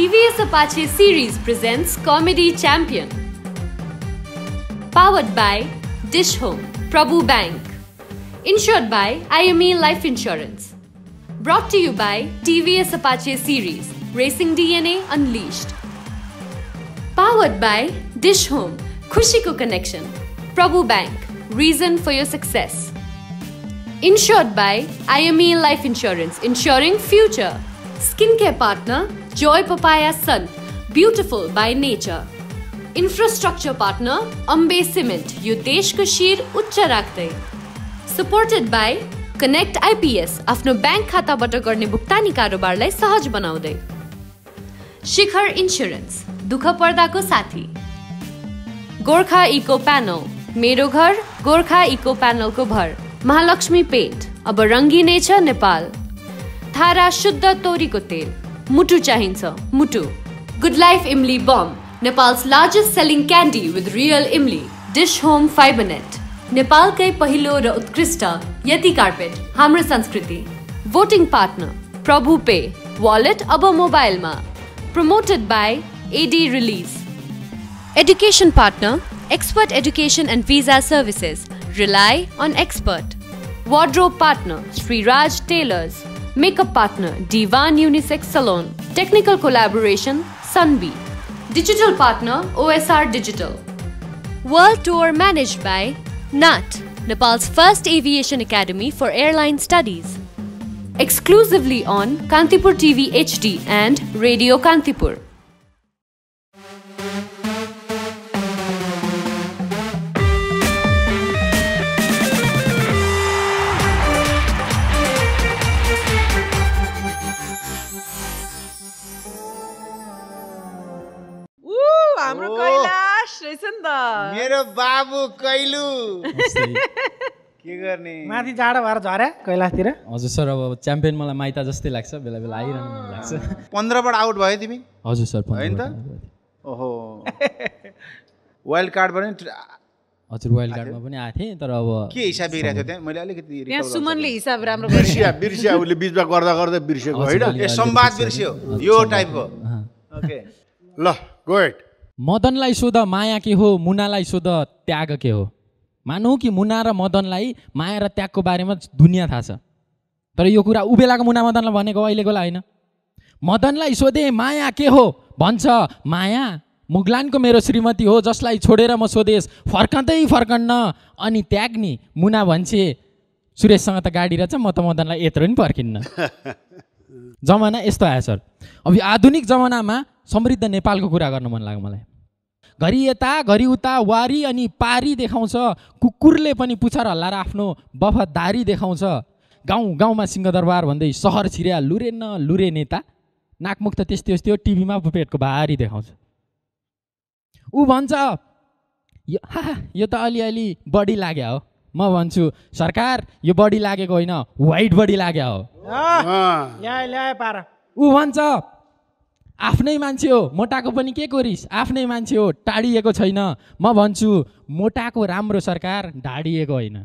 TVS Apache series presents Comedy Champion. Powered by Dish Home, Prabhu Bank. Insured by IME Life Insurance. Brought to you by TVS Apache series, Racing DNA Unleashed. Powered by Dish Home, Kushiko Connection. Prabhu Bank, Reason for Your Success. Insured by IME Life Insurance, ensuring future. Skincare partner Joy Papaya Sun, beautiful by nature. Infrastructure partner Ambe Cement, Yudesh Kashir Uchcharakte. Supported by connect IPS आफ्नो bank खाताबाट गर्ने भुक्तानी कारोबारलाई सहज बनाउँदै शिखर insurance दुःख पर्दाको साथी Gorkha eco panel मेरो घर गोर्खा इको प्यानलको घर महालक्ष्मी पेट अब रङ्गिनेछ नेपाल खारा शुद्ध तोरी को तेल मुटु चाहिन्छ मुटु गुड लाइफ इमली बम Nepal's largest selling candy with real इमली डिश होम फाइबरनेट नेपालकै पहिलो र उत्कृष्ट यति कार्पेट हाम्रो संस्कृति voting partner Prabhu pay wallet अब मोबाइल मोबाइलमा promoted by AD release education partner expert education and visa services rely on expert. Wardrobe partner Sriraj tailors Makeup partner Divan Unisex Salon. Technical collaboration Sunbee. Digital partner OSR Digital. World tour managed by NAT, Nepal's first aviation academy for airline studies. Exclusively on Kantipur TV HD and Radio Kantipur. मेरो बाबु कैलु के गर्ने माथि जाडो भएर झरे कैलाशतिर हजुर sir अब च्याम्पियन मलाई माइता जस्तै लाग्छ बेला बेला आइरहनु मन लाग्छ पन्ध्रबाट आउट भयो तिमी हजुर सर होइन त ओहो वाइल्ड कार्ड पनि हजुर वाइल्ड कार्डमा पनि आएको थिएँ तर अब के हिसाब हेरिरहेको थियो त्यहाँ मैले अलिकति यहाँ सुमनले हिसाब राम्रो बिर्सिया बिर्सिया उसले बिचमा गर्दा गर्दा बिर्सेको होइन संवाद बिर्स्यो यो टाइपको ओके ल गो मदनलाई सोध माया के हो मुनालाई सोध त्याग के हो मानौ कि मुना र मदनलाई माया र त्यागको बारेमा दुनियाँ थाहा छ तर यो कुरा उबेलाको मुना मदनलाई भनेको अहिलेकोलाई होइन मदनलाई सोधे माया के हो भन्छ माया मुगलानको मेरो श्रीमती हो जसलाई छोडेर म स्वदेश फर्कँदै फर्कन्न अनि त्याग्ने मुना भन्छे सुरेशसँग त गाडी रहेछ म त मदनलाई यत्रो नि फर्किन्न जमाना यस्तो आयो सर अब आधुनिक जमानामा समृद्ध नेपालको कुरा गर्नु मन लाग्यो मलाई घरि यता घरि उता वारी अनि पारी देखाउँछ कुकुरले पनि पुछर हल्लाएर आफ्नो बफदारी देखाउँछ गाउँ गाउँमा सिंहदरबार भन्दै सहर छिर्या लुरे न लुरे नेता नाकमुख त त्यस्तै त्यस्तै हो टिभीमा पेटको भारी देखाउँछ ऊ भन्छ यो हा यो त अलिअलि बढी लाग्यो हो म भन्छु सरकार यो बढी लागेको होइन वाइट बढी लाग्यो हो ऊ भन्छ आफ्नै मान्छे हो मोटाको पनि के कोरिस आफ्नै मान्छे हो टाढिएको छैन म भन्छु मोटाको राम्रो सरकार ढाडिएको होइन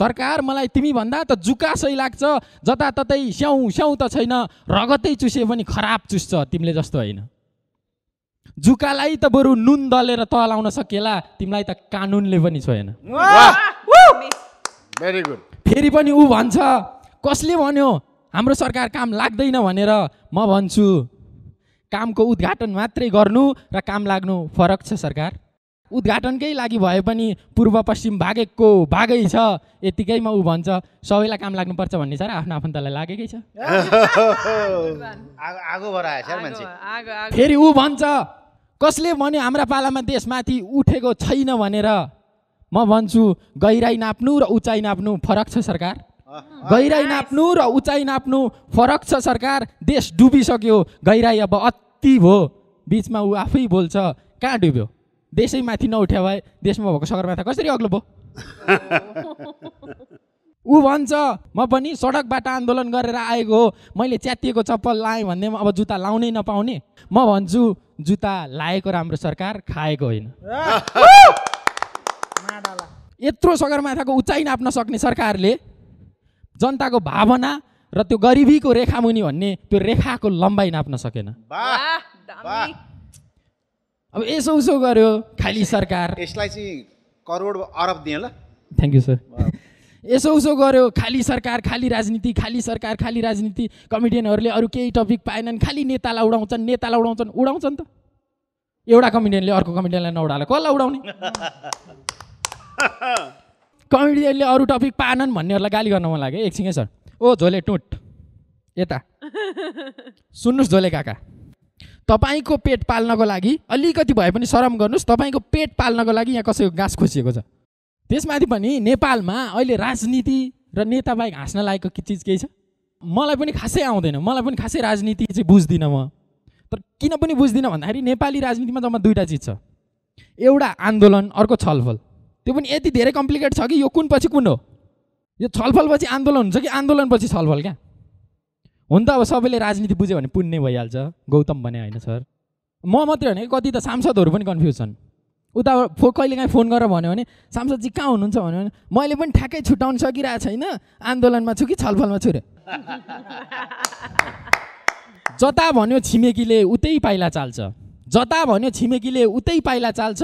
सरकार मलाई तिमीभन्दा त जुकासै लाग्छ जताततै स्याउ स्याउ त छैन रगतै चुसे पनि खराब चुस्छ तिमीले जस्तो होइन जुकालाई त बरु नुन दलेर तलाउन सकिएला तिमीलाई त कानुनले पनि छोएन भेरी गुड फेरि पनि ऊ भन्छ कसले भन्यो हाम्रो सरकार काम लाग्दैन भनेर म भन्छु कामको उद्घाटन मात्रै गर्नु र काम लाग्नु फरक छ सरकार उद्घाटनकै लागि भए पनि पूर्व पश्चिम भागेको भागै छ यतिकैमा ऊ भन्छ सबैलाई काम लाग्नुपर्छ भन्ने छ र आफ्नो आफन्तलाई लागेकै छ फेरि ऊ भन्छ कसले भन्यो हाम्रा पालामा देशमाथि उठेको छैन भनेर म भन्छु गहिराई नाप्नु र उचाइ नाप्नु फरक छ सरकार गहिराई नाप्नु र उचाइ नाप्नु फरक छ सरकार देश डुबिसक्यो गहिराई अब गल्ती भयो बिचमा ऊ आफै बोल्छ कहाँ डुब्यो देशै माथि नउठ्या भए देशमा भएको सगरमाथा कसरी अग्लो भयो ऊ भन्छ म पनि सडकबाट आन्दोलन गरेर आएको हो मैले च्यातिएको चप्पल लाएँ भन्ने अब जुत्ता लाउनै नपाउने म भन्छु जुत्ता लाएको राम्रो सरकार खाएको होइन यत्रो सगरमाथाको उचाइ नाप्न सक्ने सरकारले जनताको भावना र त्यो गरिबीको रेखा रेखामुनि भन्ने त्यो रेखाको लम्बाइ नाप्न सकेन अब यसो उसो गर्यो खालि सरकार यसलाई चाहिँ करोड अरब दिएँ ल थ्याङ्क यू सर यसो उसो गर्यो खालि सरकार खालि राजनीति खालि सरकार खालि राजनीति कमेडियनहरूले अरू केही टपिक पाएनन् खालि नेतालाई उडाउँछन् नेतालाई उडाउँछन् उडाउँछन् त एउटा कमेडियनले अर्को कमेडियनलाई नउडाला कसलाई उडाउने कमेडियनले अरू टपिक पाएनन् भन्नेहरूलाई गाली गर्न मन लाग्यो एकछिनै सर ओ झोले टुट यता सुन्नुहोस् झोले काका तपाईँको पेट पाल्नको लागि अलिकति भए पनि सरम गर्नुहोस् तपाईँको पेट पाल्नको लागि यहाँ कसैको गाँस खोसिएको छ त्यसमाथि पनि नेपालमा अहिले राजनीति र नेताबाहेक हाँस्न लागेको के चिज केही छ मलाई पनि खासै आउँदैन मलाई पनि खासै राजनीति चाहिँ बुझ्दिनँ म तर किन पनि बुझ्दिनँ भन्दाखेरि नेपाली राजनीतिमा जम्मा दुईवटा चिज छ एउटा आन्दोलन अर्को छलफल त्यो पनि यति धेरै कम्प्लिकेट छ कि यो कुन पछि कुन हो यो छलफलपछि आन्दोलन हुन्छ कि आन्दोलनपछि छलफल क्या हुन त अब सबैले राजनीति बुझ्यो भने पुण्य भइहाल्छ गौतम भने होइन सर म मात्रै होइन कति त सांसदहरू पनि कन्फ्युज छन् उता फो कहिले काहीँ फोन गरेर भन्यो भने सांसदजी कहाँ हुनुहुन्छ भन्यो भने मैले पनि ठ्याक्कै छुट्याउनु सकिरहेको छैन आन्दोलनमा छु कि छलफलमा छु रे जता भन्यो छिमेकीले उतै पाइला चाल्छ जता भन्यो छिमेकीले उतै पाइला चाल्छ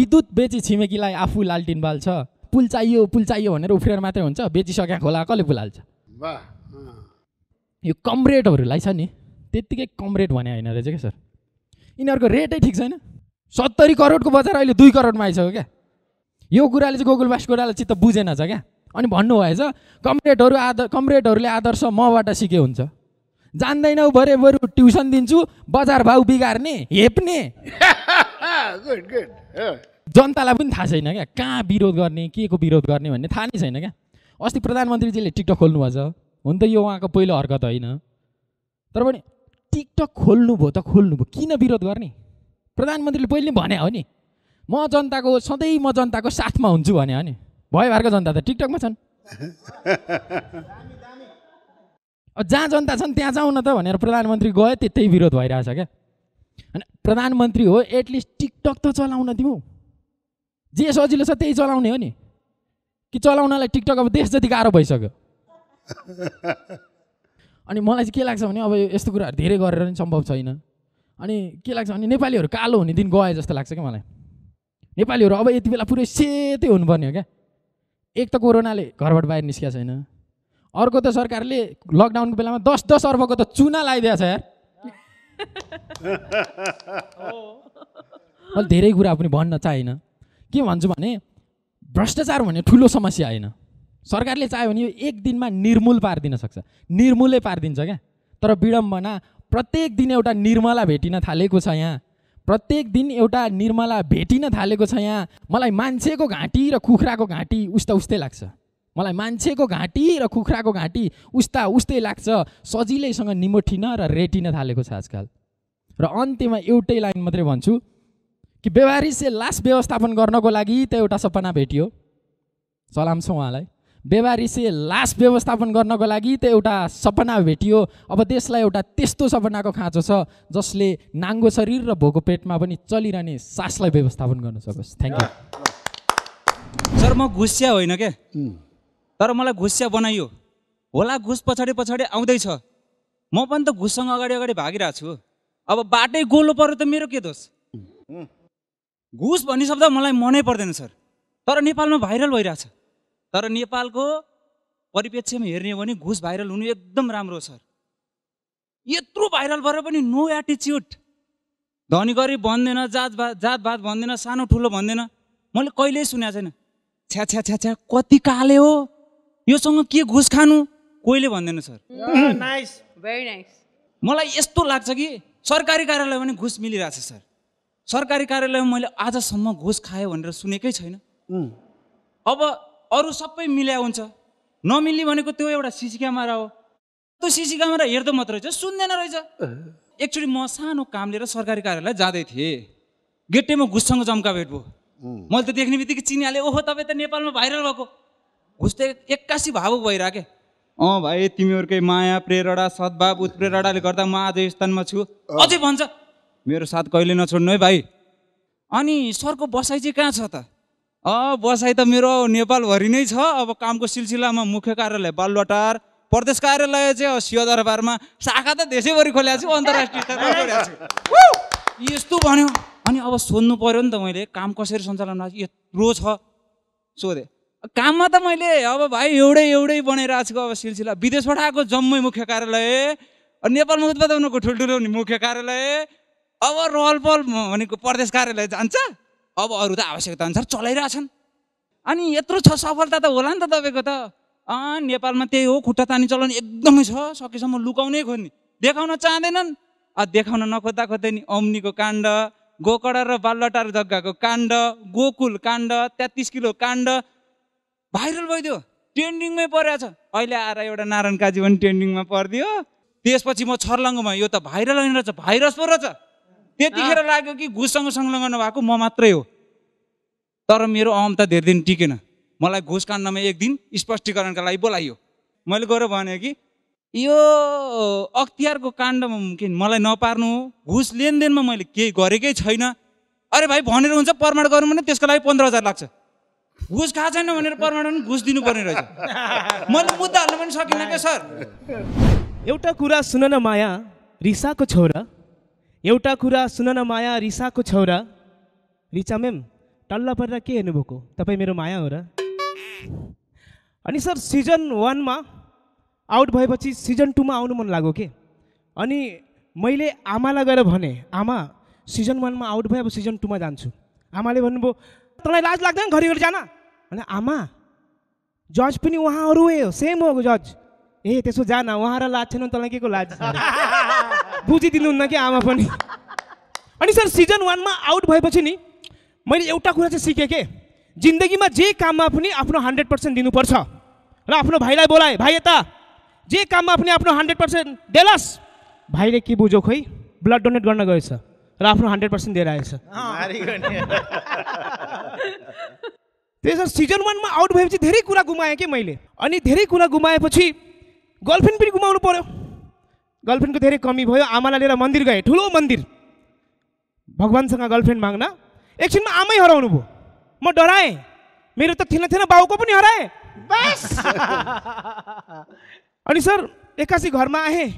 विद्युत बेची छिमेकीलाई आफू लालटिन बाल्छ पुल चाहियो पुल चाहियो भनेर उफ्रेर मात्रै हुन्छ बेचिसक्यो खोला कसले पुलाल्छ यो कम रेटहरूलाई छ नि त्यत्तिकै कम रेट भने होइन रहेछ क्या सर यिनीहरूको रेटै ठिक छैन सत्तरी करोडको बजार अहिले दुई करोडमा आइसक्यो क्या यो कुराले चाहिँ गोकुल बास्कोटालाई चित्त बुझेन छ क्या अनि भन्नुभएछ कमरेडहरू आदर कमरेडहरूले आदर्श मबाट सिके हुन्छ जान्दैनौ भरे बरु ट्युसन दिन्छु बजार भाउ बिगार्ने हेप्ने गुड गुड जनतालाई पनि थाहा छैन क्या कहाँ विरोध गर्ने के को विरोध गर्ने भन्ने थाहा नै छैन क्या अस्ति प्रधानमन्त्रीजीले टिकटक खोल्नुभएछ हुन त यो उहाँको पहिलो हरकत होइन तर पनि टिकटक खोल्नुभयो त खोल्नुभयो किन विरोध गर्ने प्रधानमन्त्रीले पहिले भने हो नि म जनताको सधैँ म जनताको साथमा हुन्छु भने हो नि भयो भारको जनता त टिकटकमा छन् जहाँ जनता छन् त्यहाँ जाउँ न त भनेर प्रधानमन्त्री गयो त्यतै विरोध भइरहेछ क्या अनि प्रधानमन्त्री हो एटलिस्ट टिकटक त चलाउन दिउँ जे सजिलो छ त्यही चलाउने हो नि कि चलाउनलाई टिकटक अब देश जति गाह्रो भइसक्यो अनि मलाई चाहिँ के लाग्छ भने अब यस्तो कुराहरू धेरै गरेर नि सम्भव छैन अनि के लाग्छ भने नेपालीहरू कालो हुने दिन गए जस्तो लाग्छ क्या मलाई नेपालीहरू अब यति बेला पुरै सेतै हुनुपर्ने हो क्या एक त कोरोनाले घरबाट बाहिर निस्किएको छैन अर्को त सरकारले लकडाउनको बेलामा दस दस अर्बको त चुना लगाइदिएको छ यार मैले धेरै कुरा पनि भन्न चाहिनँ के भन्छु भने भ्रष्टाचार भन्ने ठुलो समस्या होइन सरकारले चाह्यो भने यो एक दिनमा निर्मूल पारिदिन सक्छ निर्मूलै पारिदिन्छ क्या तर विडम्बना प्रत्येक दिन एउटा निर्मला भेटिन थालेको छ यहाँ प्रत्येक दिन एउटा निर्मला भेटिन थालेको छ यहाँ मलाई मान्छेको घाँटी र कुखुराको घाँटी उस्ता उस्तै लाग्छ मलाई मान्छेको घाँटी र कुखुराको घाँटी उस्ता उस्तै लाग्छ सजिलैसँग निमोठिन र रेटिन थालेको छ आजकल र अन्त्यमा एउटै लाइन मात्रै भन्छु कि व्यवहारिसे लास व्यवस्थापन गर्नको लागि त एउटा सपना भेटियो सलाम छ उहाँलाई व्यवहारिसे लास व्यवस्थापन गर्नको लागि त एउटा सपना भेटियो अब देशलाई एउटा त्यस्तो सपनाको खाँचो छ जसले नाङ्गो शरीर र भोको पेटमा पनि चलिरहने सासलाई व्यवस्थापन गर्न सकोस् थ्याङ्क यू सर म घुसिया होइन क्या तर मलाई घुसिया बनाइयो होला घुस पछाडि पछाडि आउँदैछ म पनि त घुससँग अगाडि अगाडि भागिरहेको छु अब बाटै गोलो पऱ्यो त मेरो के दोष घुस भन्ने शब्द मलाई मनै पर्दैन सर तर नेपालमा भाइरल भइरहेछ तर नेपालको परिप्रेक्ष्यमा हेर्ने हो भने घुस भाइरल हुनु एकदम राम्रो हो सर यत्रो भाइरल भएर पनि नो एटिच्युड धनी गरी भन्दैन जात भात जातभात भन्दैन सानो ठुलो भन्दैन मैले कहिल्यै सुनेको छैन छ्या छ्या छ्या छ्या कति काले हो योसँग के घुस खानु कोहीले भन्दैन सर नाइस भेरी नाइस मलाई यस्तो लाग्छ कि सरकारी कार्यालयमा पनि घुस मिलिरहेछ सर सरकारी कार्यालयमा मैले आजसम्म घुस खाएँ भनेर सुनेकै छैन अब अरू सबै मिल्या हुन्छ नमिल्ने भनेको त्यो एउटा सिसी क्यामेरा हो त्यो सिसी क्यामेरा हेर्दो मात्र रहेछ सुन्दैन रहेछ एक्चुली म सानो काम लिएर सरकारी कार्यालय जाँदै थिएँ गेटेमा घुससँग जम्का भेट भयो मैले त देख्ने बित्तिकै चिनिहालेँ ओहो तपाईँ त नेपालमा भाइरल भएको घुस त एक्कासी भावुक भइरहेको अँ भाइ तिमीहरूकै माया प्रेरणा सद्भाव उत्प्रेरणाले गर्दा म आज स्थानमा छु अझै भन्छ मेरो साथ कहिले नछोड्नु है भाइ अनि सरको बसाइ चाहिँ कहाँ छ त अँ बसाइ त मेरो नेपालभरि नै छ अब कामको सिलसिलामा मुख्य कार्यालय बालुवाटार प्रदेश कार्यालय चाहिँ सिंहदरबारमा शाखा त देशैभरि खोलेको छु अन्तर्राष्ट्रिय यस्तो भन्यो अनि अब सोध्नु पऱ्यो नि त मैले काम कसरी सञ्चालन यत्रो छ सोधेँ काममा त मैले अब भाइ एउटै एउटै बनाइरहेको छु अब सिलसिला विदेशबाट आएको जम्मै मुख्य कार्यालय नेपालमा उत्पादनको ठुल्ठुलो मुख्य कार्यालय अब पल भनेको प्रदेश कार्यालय जान्छ अब अरू त आवश्यकता अनुसार चलाइरहेछन् अनि यत्रो छ सफलता त होला नि त तपाईँको त अँ नेपालमा त्यही हो खुट्टा तानी चलाउने एकदमै छ सकेसम्म लुकाउनै खोज्ने देखाउन चाहँदैनन् देखाउन नखोज्दा खोज्दै नि अम्नीको काण्ड गोकडा र बाल्लटार जग्गाको काण्ड गोकुल काण्ड तेत्तिस किलो काण्ड भाइरल भइदियो ट्रेन्डिङमै परेको छ अहिले आएर एउटा नारायण काजी पनि ट्रेन्डिङमा परिदियो त्यसपछि म छर्लङ्गमा यो त भाइरल होइन रहेछ भाइरस पो रहेछ त्यतिखेर लाग्यो कि घुससँग संलग्न भएको म मात्रै हो तर मेरो त धेरै दिन टिकेन मलाई घुस काण्डमा एक दिन स्पष्टीकरणका लागि बोलाइयो मैले गएर भने कि यो अख्तियारको काण्डमा के मलाई नपार्नु हो घुस लेनदेनमा मैले केही गरेकै छैन अरे भाइ भनेर हुन्छ प्रमाण गरौँ भने त्यसको लागि पन्ध्र हजार लाग्छ घुस खाएको छैन भनेर प्रमाण पनि घुस दिनुपर्ने रहेछ मैले मुद्दा हाल्नु पनि सकिनँ क्या सर एउटा कुरा सुन न माया रिसाको छोरा एउटा कुरा सुन न माया रिसाको छौरा रिचा म्याम टल्ल परेर के हेर्नुभएको तपाईँ मेरो माया हो र अनि सर सिजन वानमा आउट भएपछि सिजन टूमा आउनु मन लाग्यो के अनि मैले आमालाई गएर भने आमा सिजन वानमा आउट भयो अब सिजन टूमा जान्छु आमाले भन्नुभयो तँलाई लाज लाग्दैन घरिघरि जान अनि आमा जज पनि उहाँहरू हो सेम हो जज ए त्यसो जान उहाँहरू लाज छैन तँलाई के को लाज बुझिदिनुहुन्न कि आमा पनि अनि सर सिजन वानमा आउट भएपछि नि मैले एउटा कुरा चाहिँ सिकेँ के जिन्दगीमा जे काममा पनि आफ्नो हन्ड्रेड पर्सेन्ट दिनुपर्छ र आफ्नो भाइलाई बोलाएँ भाइ यता जे काममा पनि आफ्नो हन्ड्रेड पर्सेन्ट देलास भाइले के बुझो खोइ ब्लड डोनेट गर्न गएछ र आफ्नो हन्ड्रेड पर्सेन्ट दिएर आएछ त्यही सर सिजन वानमा आउट भएपछि धेरै कुरा गुमाएँ कि मैले अनि धेरै कुरा गुमाएपछि गर्लफ्रेन्ड पनि गुमाउनु पऱ्यो गर्लफ्रेन्डको धेरै कमी भयो आमालाई लिएर मन्दिर गएँ ठुलो मन्दिर भगवान्सँग गर्लफ्रेन्ड माग्न एकछिनमा आमै हराउनु भयो म डराएँ मेरो त थिएन थिएन बाउको पनि हराएँ अनि सर एक्कासी घरमा आएँ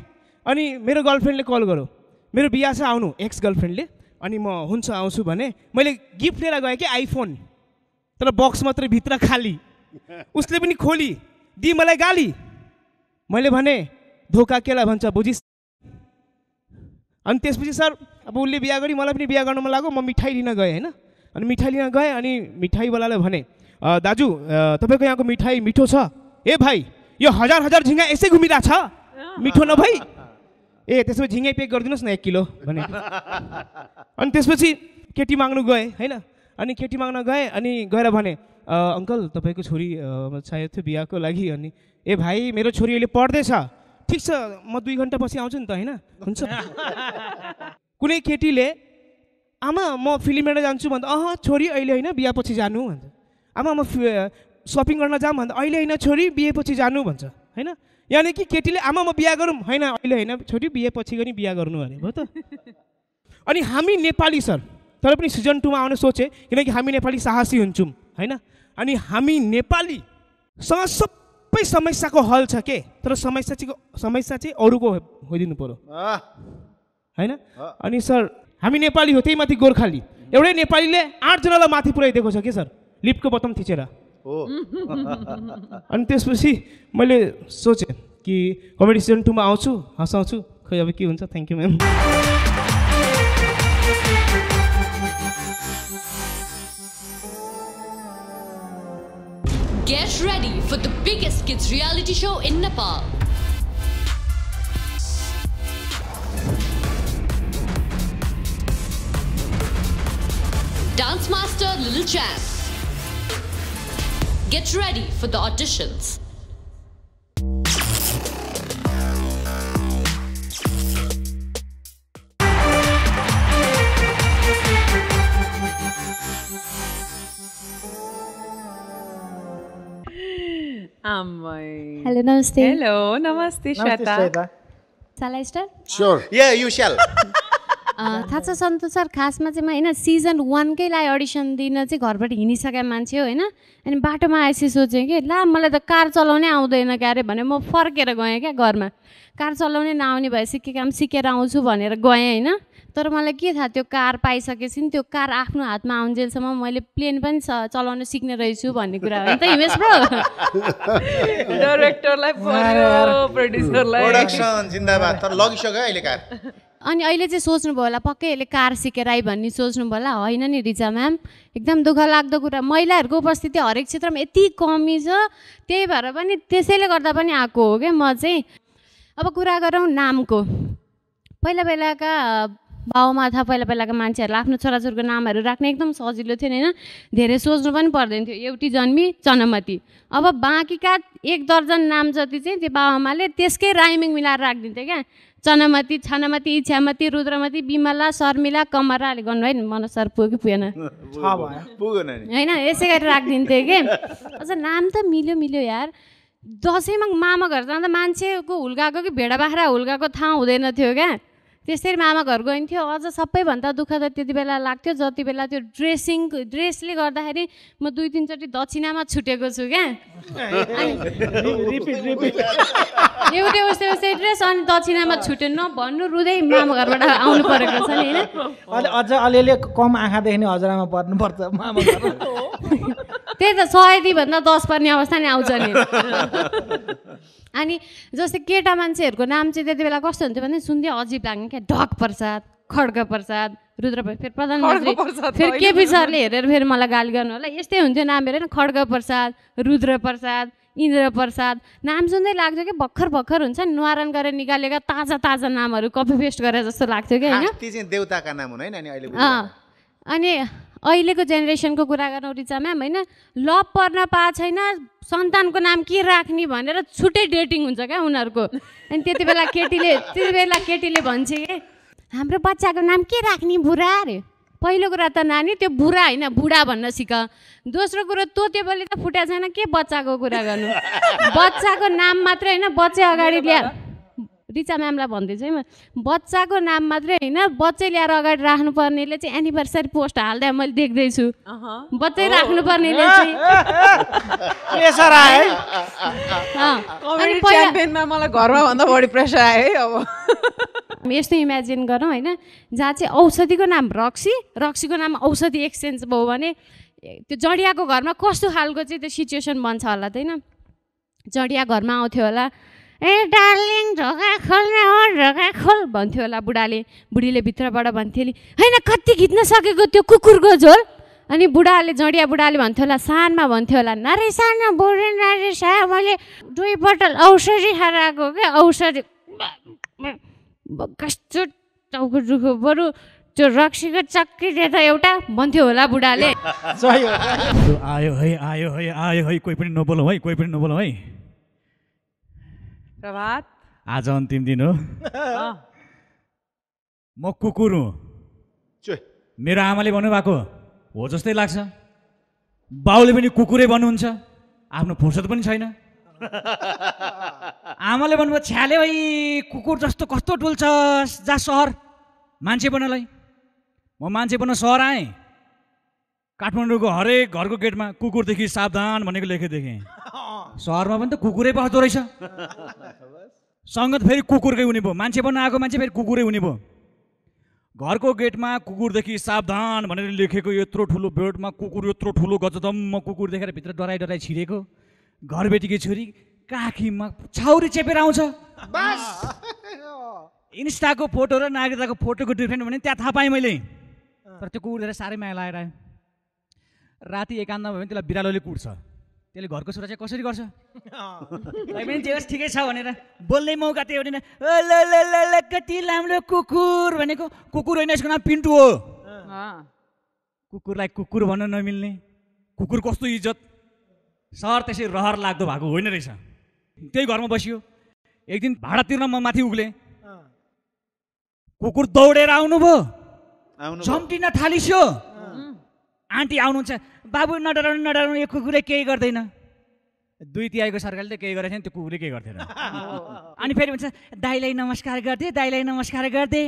अनि मेरो गर्लफ्रेन्डले कल गर्यो मेरो बिहा छ आउनु एक्स गर्लफ्रेन्डले अनि म हुन्छ आउँछु भने मैले गिफ्ट लिएर गएँ कि आइफोन तर बक्स मात्रै भित्र खाली उसले पनि खोली दि मलाई गाली मैले भने धोका केलाई भन्छ बुझिस् अनि त्यसपछि सर अब उसले बिहा गरी मलाई पनि बिहा गर्नुमा लाग्यो म मिठाई लिन गएँ होइन अनि मिठाई लिन गएँ अनि मिठाईवालाले भने दाजु तपाईँको यहाँको मिठाई मिठो छ ए भाइ यो हजार हजार झिङ्गा यसै घुमिरहेको छ मिठो नभई ए त्यसपछि झिङ्गै प्याक गरिदिनुहोस् न एक किलो भने अनि त्यसपछि केटी माग्नु गएँ होइन अनि केटी माग्न गएँ अनि गएर भने अङ्कल तपाईँको छोरी चाहिएको थियो बिहाको लागि अनि ए भाइ मेरो छोरी अहिले पढ्दैछ ठिक छ म दुई घन्टा पछि आउँछु नि त होइन हुन्छ कुनै केटीले आमा म फिल्म हेर्न जान्छु भन्दा अह छोरी अहिले होइन बिहापछि जानु भन्छ आमा म सपिङ गर्न जाऊँ भन्दा अहिले होइन छोरी बिहेपछि जानु भन्छ होइन यानि कि केटीले आमा म बिहा गरौँ होइन अहिले होइन छोरी बिहेपछि गरी बिहा गर्नु भने भयो त अनि हामी नेपाली सर तर पनि सिजन टूमा आउन सोचे किनकि हामी नेपाली साहसी हुन्छौँ होइन अनि हामी नेपालीसँग सब सबै समस्याको हल छ के तर समस्या चाहिँ समस्या चाहिँ अरूको होइदिनु पर्यो होइन अनि सर हामी नेपाली हो त्यही माथि गोर्खाली एउटै नेपालीले आठजनालाई माथि पुऱ्याइदिएको छ कि सर लिफ्टको बटम थिचेर अनि त्यसपछि मैले सोचेँ कि कमेडी सिजन टूमा आउँछु हँसाउँछु खै अब के हुन्छ thank you ma'am Get ready for the biggest kids reality show in Nepal. Dance Master Little Champ. Get ready for the auditions. Hello, namaste. Hello, namaste, Shweta. Shall I start? Sure. Yeah, थाहा छ सन्तोष sir खासमा चाहिँ म होइन season वानकैलाई audition दिन चाहिँ घरबाट हिँडिसकेँ मान्छे हो होइन अनि बाटोमा आएपछि सोचेँ कि ला मलाई त कार चलाउनै आउँदैन क्या अरे भने म फर्केर गएँ क्या घरमा कार चलाउनै नआउने भएपछि के काम सिकेर आउँछु भनेर गएँ होइन तर मलाई के थाहा त्यो कार पाइसकेपछि नि त्यो कार आफ्नो हातमा आउन्जेलसम्म मैले प्लेन पनि चलाउन सिक्ने रहेछु भन्ने कुरा हो नि त हिमेश ब्रो डाइरेक्टरलाई प्रड्युसरलाई अनि अहिले चाहिँ सोच्नुभयो होला पक्कै यसले कार सिकेर आई भन्ने सोच्नुभयो होला होइन नि रिजा म्याम एकदम दुःख लाग्दो कुरा महिलाहरूको उपस्थिति हरेक क्षेत्रमा यति कमी छ त्यही भएर पनि त्यसैले गर्दा पनि आएको हो क्या म चाहिँ अब कुरा गरौँ नामको पहिला पहिलाका बाउमा बाबुमाथा पहिला पहिलाको मान्छेहरूलाई आफ्नो छोराछोरीको नामहरू राख्ने एकदम सजिलो थियो नि होइन धेरै सोच्नु पनि पर्दैन थियो एउटी जन्मी चनमती अब बाँकीका एक दर्जन नाम जति चाहिँ त्यो बाबाआमाले त्यसकै राइमिङ मिलाएर राखिदिन्थ्यो क्या चनमती छनमती इच्छामती रुद्रमती बिमला शर्मिला कमराले गर्नुभयो नि मन सर पुग्यो पुगेन होइन यसै गरी राखिदिन्थे कि अझ नाम त मिल्यो मिल्यो यार दसैँमा मामा घर जाँदा मान्छेको हुल्काएको कि भेडा बाख्रा हुल्काएको थाहा हुँदैन थियो क्या त्यसरी मामा घर गइन्थ्यो अझ सबैभन्दा दुःख त त्यति बेला लाग्थ्यो जति बेला त्यो ड्रेसिङ ड्रेसले गर्दाखेरि म दुई तिनचोटि दक्षिणामा छुटेको छु क्या एउटै उस्तै उस्तै ड्रेस अनि दक्षिणामा छुट्यो भन्नु रुँदै मामा घरबाट आउनु परेको छ नि होइन अझ अलिअलि कम आँखादेखि देख्ने हजुरआमा पर्नुपर्छ मामा त्यही त सयदीभन्दा दस पर्ने अवस्था नै आउँछ नि अनि जस्तै केटा मान्छेहरूको नाम चाहिँ त्यति बेला कस्तो हुन्थ्यो भने सुन्थ्यो अजिब लाग्ने क्या ढक प्रसाद खड्ग प्रसाद रुद्र फेरि प्रधानमन्त्री फेरि केपी सरले हेरेर फेरि मलाई गाली गर्नु होला यस्तै हुन्थ्यो नाम हेरेन खड्ग प्रसाद रुद्र प्रसाद इन्द्र प्रसाद नाम सुन्दै लाग्थ्यो कि भर्खर भर्खर हुन्छ नि नुहारण गरेर निकालेका ताजा ताजा नामहरू कपी पेस्ट गरेर जस्तो लाग्थ्यो कि होइन देउताका नाम अनि अहिलेको जेनेरेसनको कुरा गरौँ रिचा म्याम होइन लभ पर्न पाएको छैन सन्तानको नाम के राख्ने भनेर छुट्टै डेटिङ हुन्छ क्या उनीहरूको अनि त्यति बेला केटीले त्यति बेला केटीले भन्छ कि हाम्रो बच्चाको नाम के राख्ने बुढा अरे पहिलो कुरा त नानी त्यो बुढा होइन बुढा भन्न सिक दोस्रो कुरो तँ त्यो बेला त फुटेको छैन के बच्चाको कुरा गर्नु बच्चाको नाम मात्रै होइन बच्चा अगाडि ल्याएर रिचा म्यामलाई भन्दैछु है म बच्चाको नाम मात्रै होइन बच्चै ल्याएर अगाडि राख्नुपर्नेले चाहिँ एनिभर्सरी पोस्ट हाल्दा मैले देख्दैछु बच्चै राख्नुपर्नेले मलाई घरमा भन्दा बढी प्रेसर आयो है अब यस्तो इमेजिन गरौँ होइन जहाँ चाहिँ औषधिको नाम रक्सी रक्सीको नाम औषधि एक्सचेन्ज भयो भने त्यो जडियाको घरमा कस्तो खालको चाहिँ त्यो सिचुएसन बन्छ होला त होइन जडिया घरमा आउँथ्यो होला ए डार्लिङ ढोका खोल्न हो ढोका खोल भन्थ्यो होला बुढाले बुढीले भित्रबाट भन्थ्यो नि होइन कति खिच्न सकेको त्यो कुकुरको झोल अनि बुढाले जडिया बुढाले भन्थ्यो होला सानमा भन्थ्यो होला नरेसा बुढे बोरे सा मैले दुई बोतल औषधि हराएको क्या औषधि कस्तो टाउको दुखो बरु त्यो रक्सीको चक्की त एउटा भन्थ्यो होला बुढाले आयो है आयो है आयो है कोही पनि नबोलौँ है कोही पनि नबोलौँ है प्रभात आज अन्तिम दिन हो म कुकुर हुँ मेरो आमाले भन्नुभएको हो जस्तै लाग्छ बाउले पनि कुकुरै भन्नुहुन्छ आफ्नो फुर्सद पनि छैन आमाले भन्नुभयो छ्याले भाइ कुकुर जस्तो कस्तो डुल्छ जा सहर मान्छे बनालाई म मान्छे बन्न सहर आएँ काठमाडौँको हरेक घरको गेटमा कुकुरदेखि सावधान भनेको लेखेँ देखेँ सहरमा पनि त कुकुरै बस्दो रहेछ सङ्गत फेरि कुकुरकै हुने भयो मान्छे पनि आएको मान्छे फेरि कुकुरै हुने भयो घरको गेटमा कुकुरदेखि सावधान भनेर लेखेको यत्रो ठुलो बेडमा कुकुर यत्रो ठुलो गजदम्म कुकुर देखेर भित्र डराइ डराइ छिरेको घरबेटीकी छोरी काखीमा छाउरी चेपेर आउँछ इन्स्टाको फोटो र नागरिकताको फोटोको डिफ्रेन्ट भने त्यहाँ थाहा पाएँ मैले तर त्यो कुकुर धेरै साह्रै माया लगाएर राति एकान्तमा भयो भने त्यसलाई बिरालोले कुट्छ त्यसले घरको छोरा कसरी गर्छ तै पनि जे ठिकै छ भनेर बोल्ने मौका त्यो होइन कति राम्रो कुकुर भनेको कुकुर होइन यसको नाम पिन्टु हो कुकुरलाई कुकुर भन्न नमिल्ने कुकुर कस्तो इज्जत सहर त्यसै रहर लाग्दो भएको होइन रहेछ त्यही घरमा बसियो एक दिन भाडा तिर्न म माथि उक्लेँ कुकुर दौडेर आउनुभयो झम्टिन थालिस्यो आन्टी आउनुहुन्छ बाबु नडराउनु नडराउनु यो कुकुरले केही गर्दैन दुई तिहाईको सरकारले त केही गरेको थिएन त्यो कुकुरले केही गर्थेन अनि फेरि भन्छ दाईलाई नमस्कार गरिदिए दाईलाई नमस्कार गरिदिए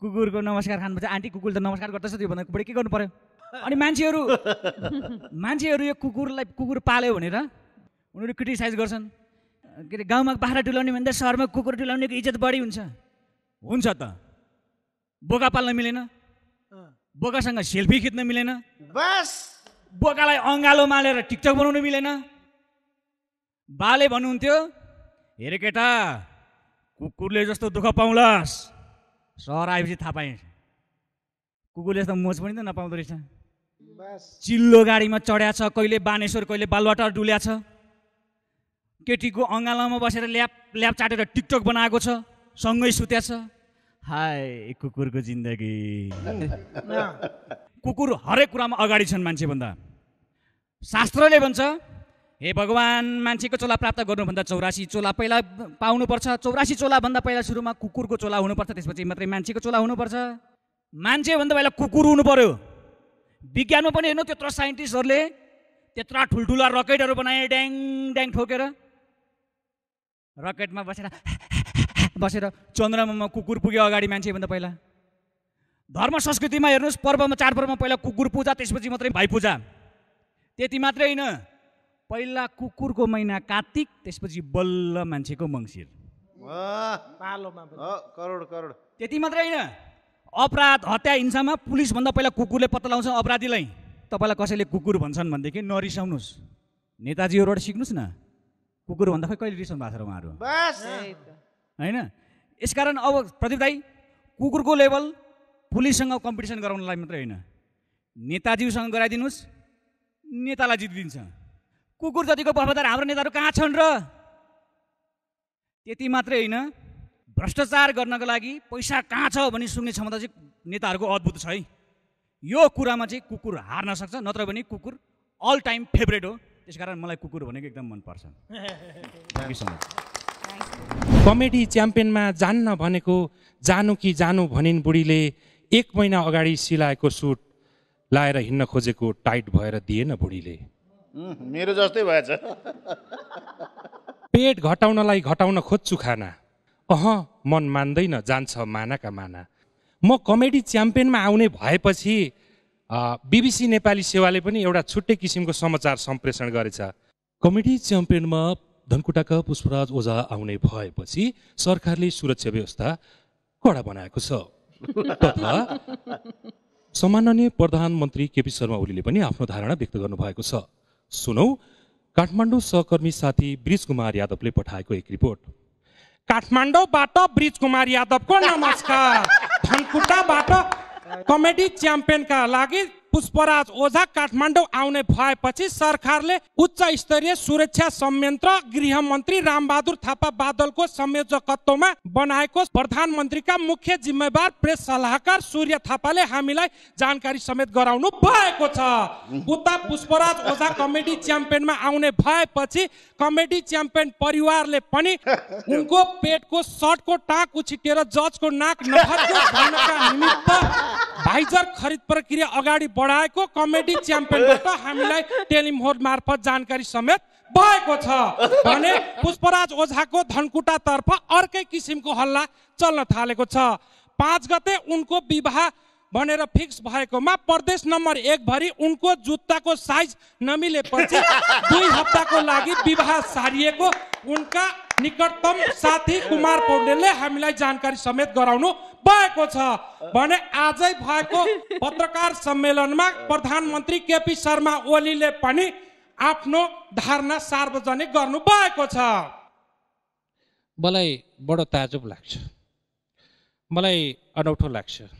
कुकुरको नमस्कार खानुपर्छ आन्टी कुकुरले त नमस्कार गर्दैछ त्योभन्दा बढी के गर्नु पऱ्यो अनि मान्छेहरू मान्छेहरू यो कुकुरलाई कुकुर पाल्यो भनेर उनीहरू क्रिटिसाइज गर्छन् के अरे गाउँमा बाख्रा डुलाउने भन्दा सहरमा कुकुर डुलाउनेको इज्जत बढी हुन्छ हुन्छ त बोका पाल्न मिलेन बोकासँग सेल्फी खिच्न मिलेन बस बोकालाई अँगालो मालेर टिकटक बनाउनु मिलेन बाले भन्नुहुन्थ्यो हेरे केटा कुकुरले जस्तो दुःख पाउलास् सहर आएपछि थाहा पाएँ कुकुरले जस्तो मोज पनि त नपाउँदो रहेछ चिल्लो गाडीमा चढ्या छ कहिले बानेश्वर कहिले बालुवाटार डुल्या छ केटीको अँगालोमा बसेर ल्याप ल्याप चाटेर टिकटक बनाएको छ सँगै सुत्या छ हाई कुकुरको जिन्दगी कुकुर हरेक कुरामा अगाडि छन् भन्दा शास्त्रले भन्छ हे भगवान् मान्छेको चोला प्राप्त गर्नुभन्दा चौरासी चोला पहिला पाउनुपर्छ चौरासी चोलाभन्दा पहिला सुरुमा कुकुरको चोला हुनुपर्छ त्यसपछि मात्रै मान्छेको चोला हुनुपर्छ मान्छेभन्दा पहिला कुकुर हुनु पर्यो विज्ञानमा पनि हेर्नु त्यत्रो साइन्टिस्टहरूले त्यत्रा ठुल्ठुला रकेटहरू बनाए ड्याङ ड्याङ ठोकेर रकेटमा बसेर बसेर चन्द्रमामा कुकुर पुग्यो अगाडि मान्छे भन्दा पहिला धर्म संस्कृतिमा हेर्नुहोस् पर्वमा चाडपर्वमा पहिला कुकुर पूजा त्यसपछि मात्रै भाइ पूजा त्यति मात्रै होइन पहिला कुकुरको महिना कार्तिक त्यसपछि बल्ल मान्छेको मङ्सिर त्यति मात्रै होइन अपराध हत्या हिंसामा पुलिसभन्दा पहिला कुकुरले पत्ता लगाउँछ अपराधीलाई तपाईँलाई कसैले कुकुर भन्छन् भनेदेखि नरिसाउनुहोस् नेताजीहरूबाट सिक्नुहोस् न कुकुर भन्दा खै कहिले रिसाउनु भएको छ र उहाँहरू होइन यसकारण अब प्रदीप दाई कुकुरको लेभल पुलिससँग कम्पिटिसन गराउनलाई मात्रै होइन नेताजीसँग गराइदिनुहोस् नेतालाई जितिदिन्छ कुकुर जतिको बफादार हाम्रो नेताहरू कहाँ छन् र त्यति मात्रै होइन भ्रष्टाचार गर्नको लागि पैसा कहाँ छ भनी सुन्ने क्षमता चाहिँ नेताहरूको अद्भुत छ है यो कुरामा चाहिँ कुकुर हार्न सक्छ नत्र भने कुकुर अल टाइम फेभरेट हो त्यसकारण मलाई कुकुर भनेको एकदम मनपर्छ thank you so much comedy च्याम्पियनमा जान्न भनेको जानु कि जानु भनिन् बुढीले एक महिना अगाडि सिलाएको सुट लाएर हिँड्न खोजेको टाइट भएर दिएन बुढीले मेरो जस्तै भएछ पेट घटाउनलाई घटाउन खोज्छु खाना अह मन मान्दैन जान्छ मानाका माना म कमेडी च्याम्पियनमा आउने भएपछि बिबिसी नेपाली सेवाले पनि एउटा छुट्टै किसिमको समाचार सम्प्रेषण गरेछ कमेडी च्याम्पियनमा धनकुटाका पुष्पराज ओझा आउने भएपछि सरकारले सुरक्षा व्यवस्था कडा बनाएको छ तथा सम्माननीय प्रधानमन्त्री केपी शर्मा ओलीले पनि आफ्नो धारणा व्यक्त गर्नुभएको छ सुनौ काठमाडौँ सहकर्मी साथी ब्रिज कुमार यादवले पठाएको एक रिपोर्ट काठमाडौँबाट ब्रिज कुमार यादवको नमस्कार धनकुटाबाट कमेडी च्याम्पियनका लागि पुष्पराज ओझा काठमाडौँ आउने भएपछि सरकारले उच्च स्तरीय सुरक्षा संयन्त्र गृह मन्त्री रामबहादुर थापा बादलको संयोजकत्वमा बनाएको प्रधानमन्त्रीका मुख्य जिम्मेवार प्रेस सल्लाहकार सूर्य थापाले हामीलाई जानकारी समेत गराउनु भएको छ उता पुष्पराज ओझा कमेडी च्याम्पियनमा आउने भएपछि कमेडी च्याम्पियन परिवारले पनि उनको पेटको सर्टको टाक उछिटेर जजको नाक नभएको भन्नका निमित्त भाइजर खरिद प्रक्रिया अगाडि बढाएको कमेडी च्याम्पियनबाट हामीलाई टेलिमोर मार्फत जानकारी समेत भएको छ भने पुष्पराज ओझाको धनकुटा तर्फ अर्कै किसिमको हल्ला चल्न थालेको छ पाँच गते उनको विवाह भनेर फिक्स भएकोमा प्रदेश नम्बर भरि उनको जुत्ताको साइज नमिलेपछि दुई हप्ताको लागि विवाह सारिएको उनका निकटतम साथी कुमार पौडेलले हामीलाई जानकारी समेत गराउनु भएको छ भने आजै भएको पत्रकार सम्मेलनमा प्रधानमन्त्री केपी शर्मा ओलीले पनि आफ्नो धारणा सार्वजनिक गर्नु भएको छ मलाई बडो ताजुब लाग्छ मलाई अनौठो लाग्छ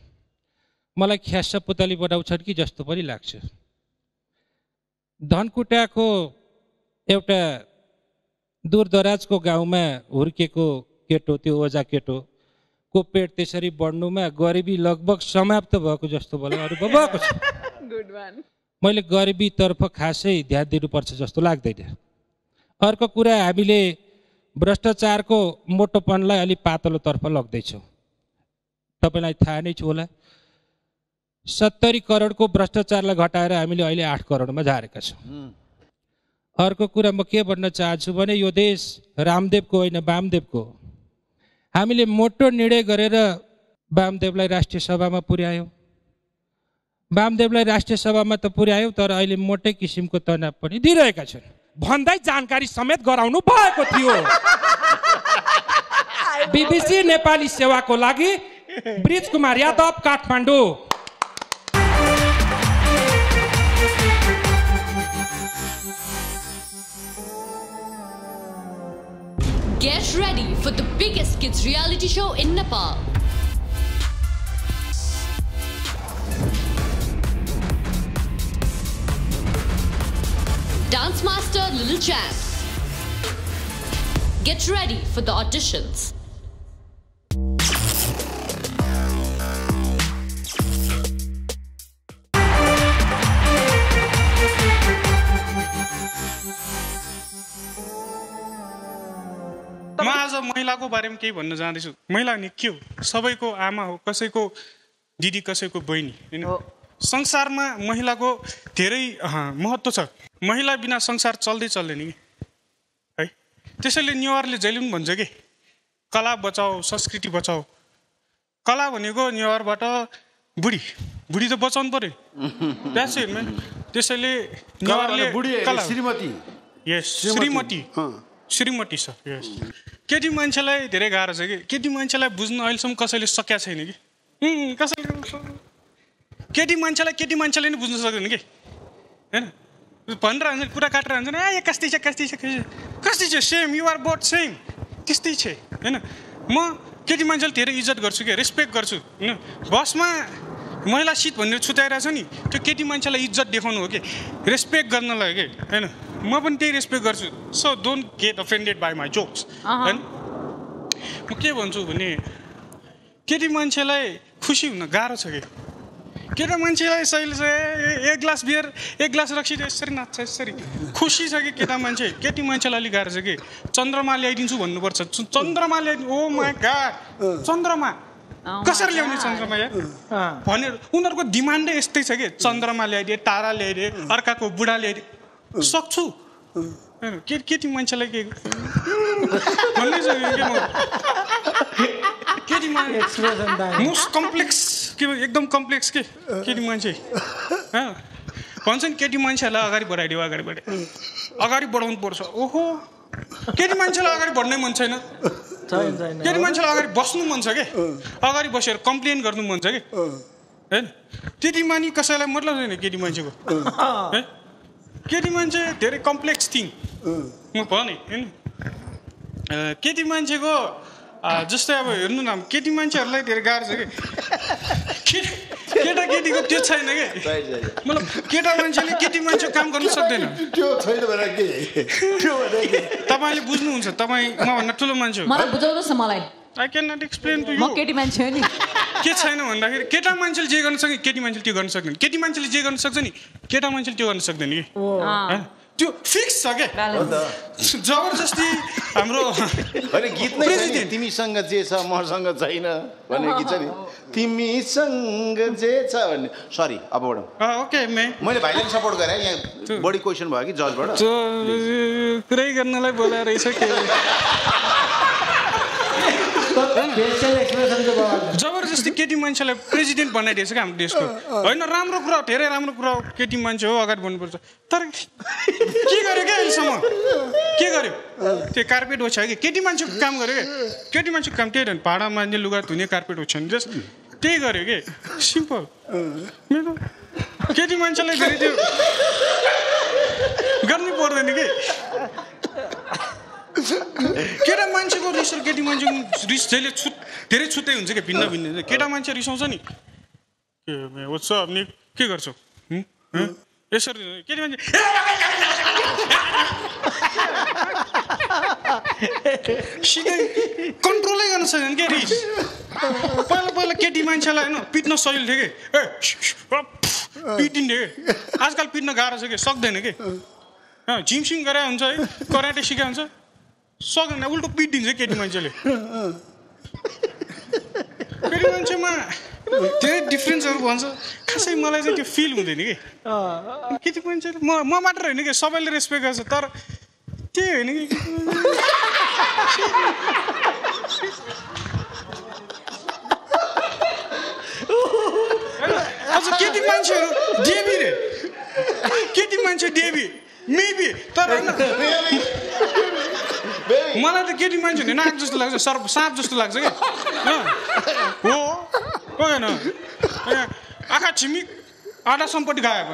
मलाई ख्यास पुतली बनाउँछन् कि जस्तो पनि लाग्छ धनकुटाको एउटा दूरदराजको गाउँमा हुर्किएको केटो त्यो ओजा केटो को पेट त्यसरी बढ्नुमा गरिबी लगभग समाप्त भएको जस्तो मलाई अनुभव भएको छ मैले गरिबीतर्फ खासै ध्यान दिनुपर्छ जस्तो लाग्दैन अर्को कुरा हामीले भ्रष्टाचारको मोटोपनलाई अलिक पातलोतर्फ लग्दैछौँ तपाईँलाई थाहा नै छु होला सत्तरी करोडको भ्रष्टाचारलाई घटाएर हामीले अहिले आठ करोडमा झारेका छौँ अर्को कुरा म के भन्न चाहन्छु भने यो देश रामदेवको होइन वामदेवको हामीले मोटो निर्णय गरेर वामदेवलाई राष्ट्रिय सभामा पुर्यायौँ वामदेवलाई राष्ट्रिय सभामा त पुर्यायौँ तर अहिले मोटै किसिमको तनाव पनि दिइरहेका छन् भन्दै जानकारी समेत गराउनु भएको थियो बिबिसी नेपाली सेवाको लागि Brij Kumar Yadav Kathmandu Get ready for the biggest kids reality show in Nepal. Dance Master Little Champ. Get ready for the auditions. आज महिलाको बारेमा केही भन्न जाँदैछु महिला नि के हो सबैको आमा हो कसैको दिदी कसैको बहिनी होइन संसारमा महिलाको धेरै महत्त्व छ महिला बिना संसार चल्दै चल्दैन कि है त्यसैले नेवारले जहिले पनि भन्छ कि कला बचाऊ संस्कृति बचाऊ कला भनेको नेवारबाट बुढी बुढी त बचाउनु पऱ्यो त्यसैले नेवारले श्रीमती यस श्रीमती श्रीमती छ केटी मान्छेलाई धेरै गाह्रो छ कि केटी मान्छेलाई बुझ्न अहिलेसम्म कसैले सकेका छैन कि कसैले केटी मान्छेलाई केटी मान्छेले नै बुझ्न सक्दैन कि होइन भनेर हुन्छ कुरा काटेर हुन्छ ए कस्तै छ कस्तै छ कस्तै छ सेम युआर बोट सेम त्यस्तै छ होइन म केटी मान्छेले धेरै इज्जत गर्छु कि रेस्पेक्ट गर्छु होइन बसमा महिला सिट भनेर छुट्याइरहेछ नि त्यो केटी मान्छेलाई इज्जत देखाउनु हो कि रेस्पेक्ट गर्नलाई के होइन म पनि त्यही रेस्पेक्ट गर्छु so don't get offended by my jokes होइन म के भन्छु भने केटी मान्छेलाई खुसी हुन गाह्रो छ कि केटा मान्छेलाई सहिले ए एक ग्लास बियर एक ग्लास रक्सी यसरी नाच्छ यसरी खुसी छ कि केटा मान्छे केटी मान्छेलाई अलिक गाह्रो छ कि चन्द्रमा ल्याइदिन्छु भन्नुपर्छ चन्द्रमा ल्याइदिनु ओ oh माई गाड चन्द्रमा कसरी ल्याउने चन्द्रमाया भनेर उनीहरूको डिमान्डै यस्तै छ कि चन्द्रमा ल्याइदिए तारा ल्याइदिए अर्काको बुढा ल्याइदिए सक्छु के केटी मान्छेलाई के केटी मोस्ट कम्प्लेक्स के एकदम कम्प्लेक्स के केटी मान्छे भन्छ नि केटी मान्छेहरूलाई अगाडि बढाइदियो अगाडि बढाइ अगाडि बढाउनु पर्छ ओहो केटी मान्छेलाई अगाडि भन्नै मन छैन केटी मान्छेलाई अगाडि बस्नु मन छ कि अगाडि बसेर कम्प्लेन गर्नु मन छ कि होइन त्यति मानि कसैलाई मतलब छैन केटी मान्छेको केटी मान्छे धेरै कम्प्लेक्स थिङ म भने होइन केटी मान्छेको जस्तै अब हेर्नु न केटी मान्छेहरूलाई धेरै गाह्रो छ कि केटा केटीको त्यो छैन कि मतलब केटा मान्छेले केटी मान्छे काम गर्नु सक्दैन त्यो छैन तपाईँले बुझ्नुहुन्छ तपाईँ मभन्दा ठुलो मान्छे हो मलाई I can not explain to you केटी मान्छे हो नि के छैन भन्दाखेरि केटा मान्छेले जे गर्न सक्ने केटी मान्छेले त्यो गर्न सक्दैन केटी मान्छेले जे गर्न सक्छ नि केटा मान्छेले त्यो गर्न सक्दैन कि त्यो फिक्स छ क्या जबरजस्ती हाम्रो गीत तिमीसँग जे छ मसँग छैन भन्ने गीत छ नि तिमीसँग जे छ भन्ने सरी अबबाट ओके मैले भाइलाई सपोर्ट गरेँ यहाँ बढी क्वेसन भयो कि जजबाट कुरै गर्नलाई बोलाएर रहेछ जबरजस्ती केटी मान्छेलाई प्रेसिडेन्ट बनाइदिएछ क्या हाम्रो देशको होइन राम्रो कुरा धेरै राम्रो कुरा केटी मान्छे हो अगाडि बढ्नुपर्छ तर के गर्यो क्या अहिलेसम्म के गर्यो त्यो कार्पेट ओछ्यायो कि केटी मान्छेको काम गर्यो क्या केटी मान्छेको काम त्यही हो मान्ने लुगा धुने कार्पेट ओछ्यो नि जस्ट त्यही गर्यो कि सिम्पल मेरो केटी मान्छेलाई फेरि त्यो गर्नै पर्दैन कि केटा मान्छेको रिस र केटी मान्छेको रिस जहिले छु धेरै छुट्टै हुन्छ क्या भिन्न भिन्न केटा मान्छे रिसाउँछ नि नि के गर्छौ यसरी केटी मान्छे सिधै कन्ट्रोलै गर्न सकेन के रिस पहिला पहिला केटी मान्छेलाई होइन पिट्न सजिलो थियो कि ए पिटिन्थ्यो कि आजकल पिट्न गाह्रो छ कि सक्दैन कि झिमसिम गरे हुन्छ है कराटे सिकाए हुन्छ सक्दैन उल्टो पिटिदिन्छ केटी मान्छेले केटी मान्छेमा धेरै डिफ्रेन्सहरू भन्छ खासै मलाई चाहिँ त्यो फिल हुँदैन कि केटी मान्छेले म म मात्र होइन कि सबैले रेस्पेक्ट गर्छ तर त्यही होइन कि अझ केटी मान्छेहरू डेबी रे केटी मान्छे डेबी मेबी तर मलाई त केटी मान्छे हुने नाक जस्तो लाग्छ सर्प साँप जस्तो लाग्छ क्या हो होइन आँखा छिमिक आधा सम्पत्ति गाएको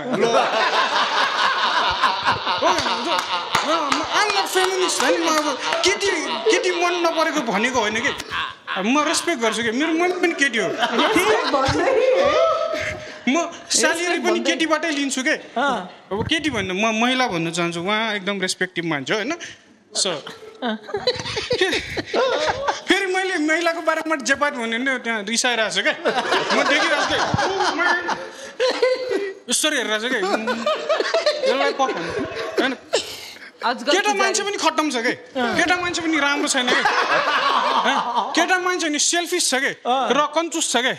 आमला फेमिनिस्ट म अब केटी केटी मन नपरेको भनेको होइन कि म रेस्पेक्ट गर्छु कि मेरो मन पनि केटी हो म स्यालेरी पनि केटीबाटै लिन्छु के अब केटी भन्नु म महिला भन्न चाहन्छु उहाँ एकदम रेस्पेक्टिभ मान्छ होइन सो फेरि मैले महिलाको बारेमा जे बात भन्यो भने त्यहाँ रिसाइरहेको छु क्या म देखिरहेको छु यसरी हेरिरहेको छु क्या यसलाई होइन केटा मान्छे पनि खट्टम छ कि केटा मान्छे पनि राम्रो छैन कि केटा मान्छे नि सेल्फिस छ कि र कन्चुस छ कि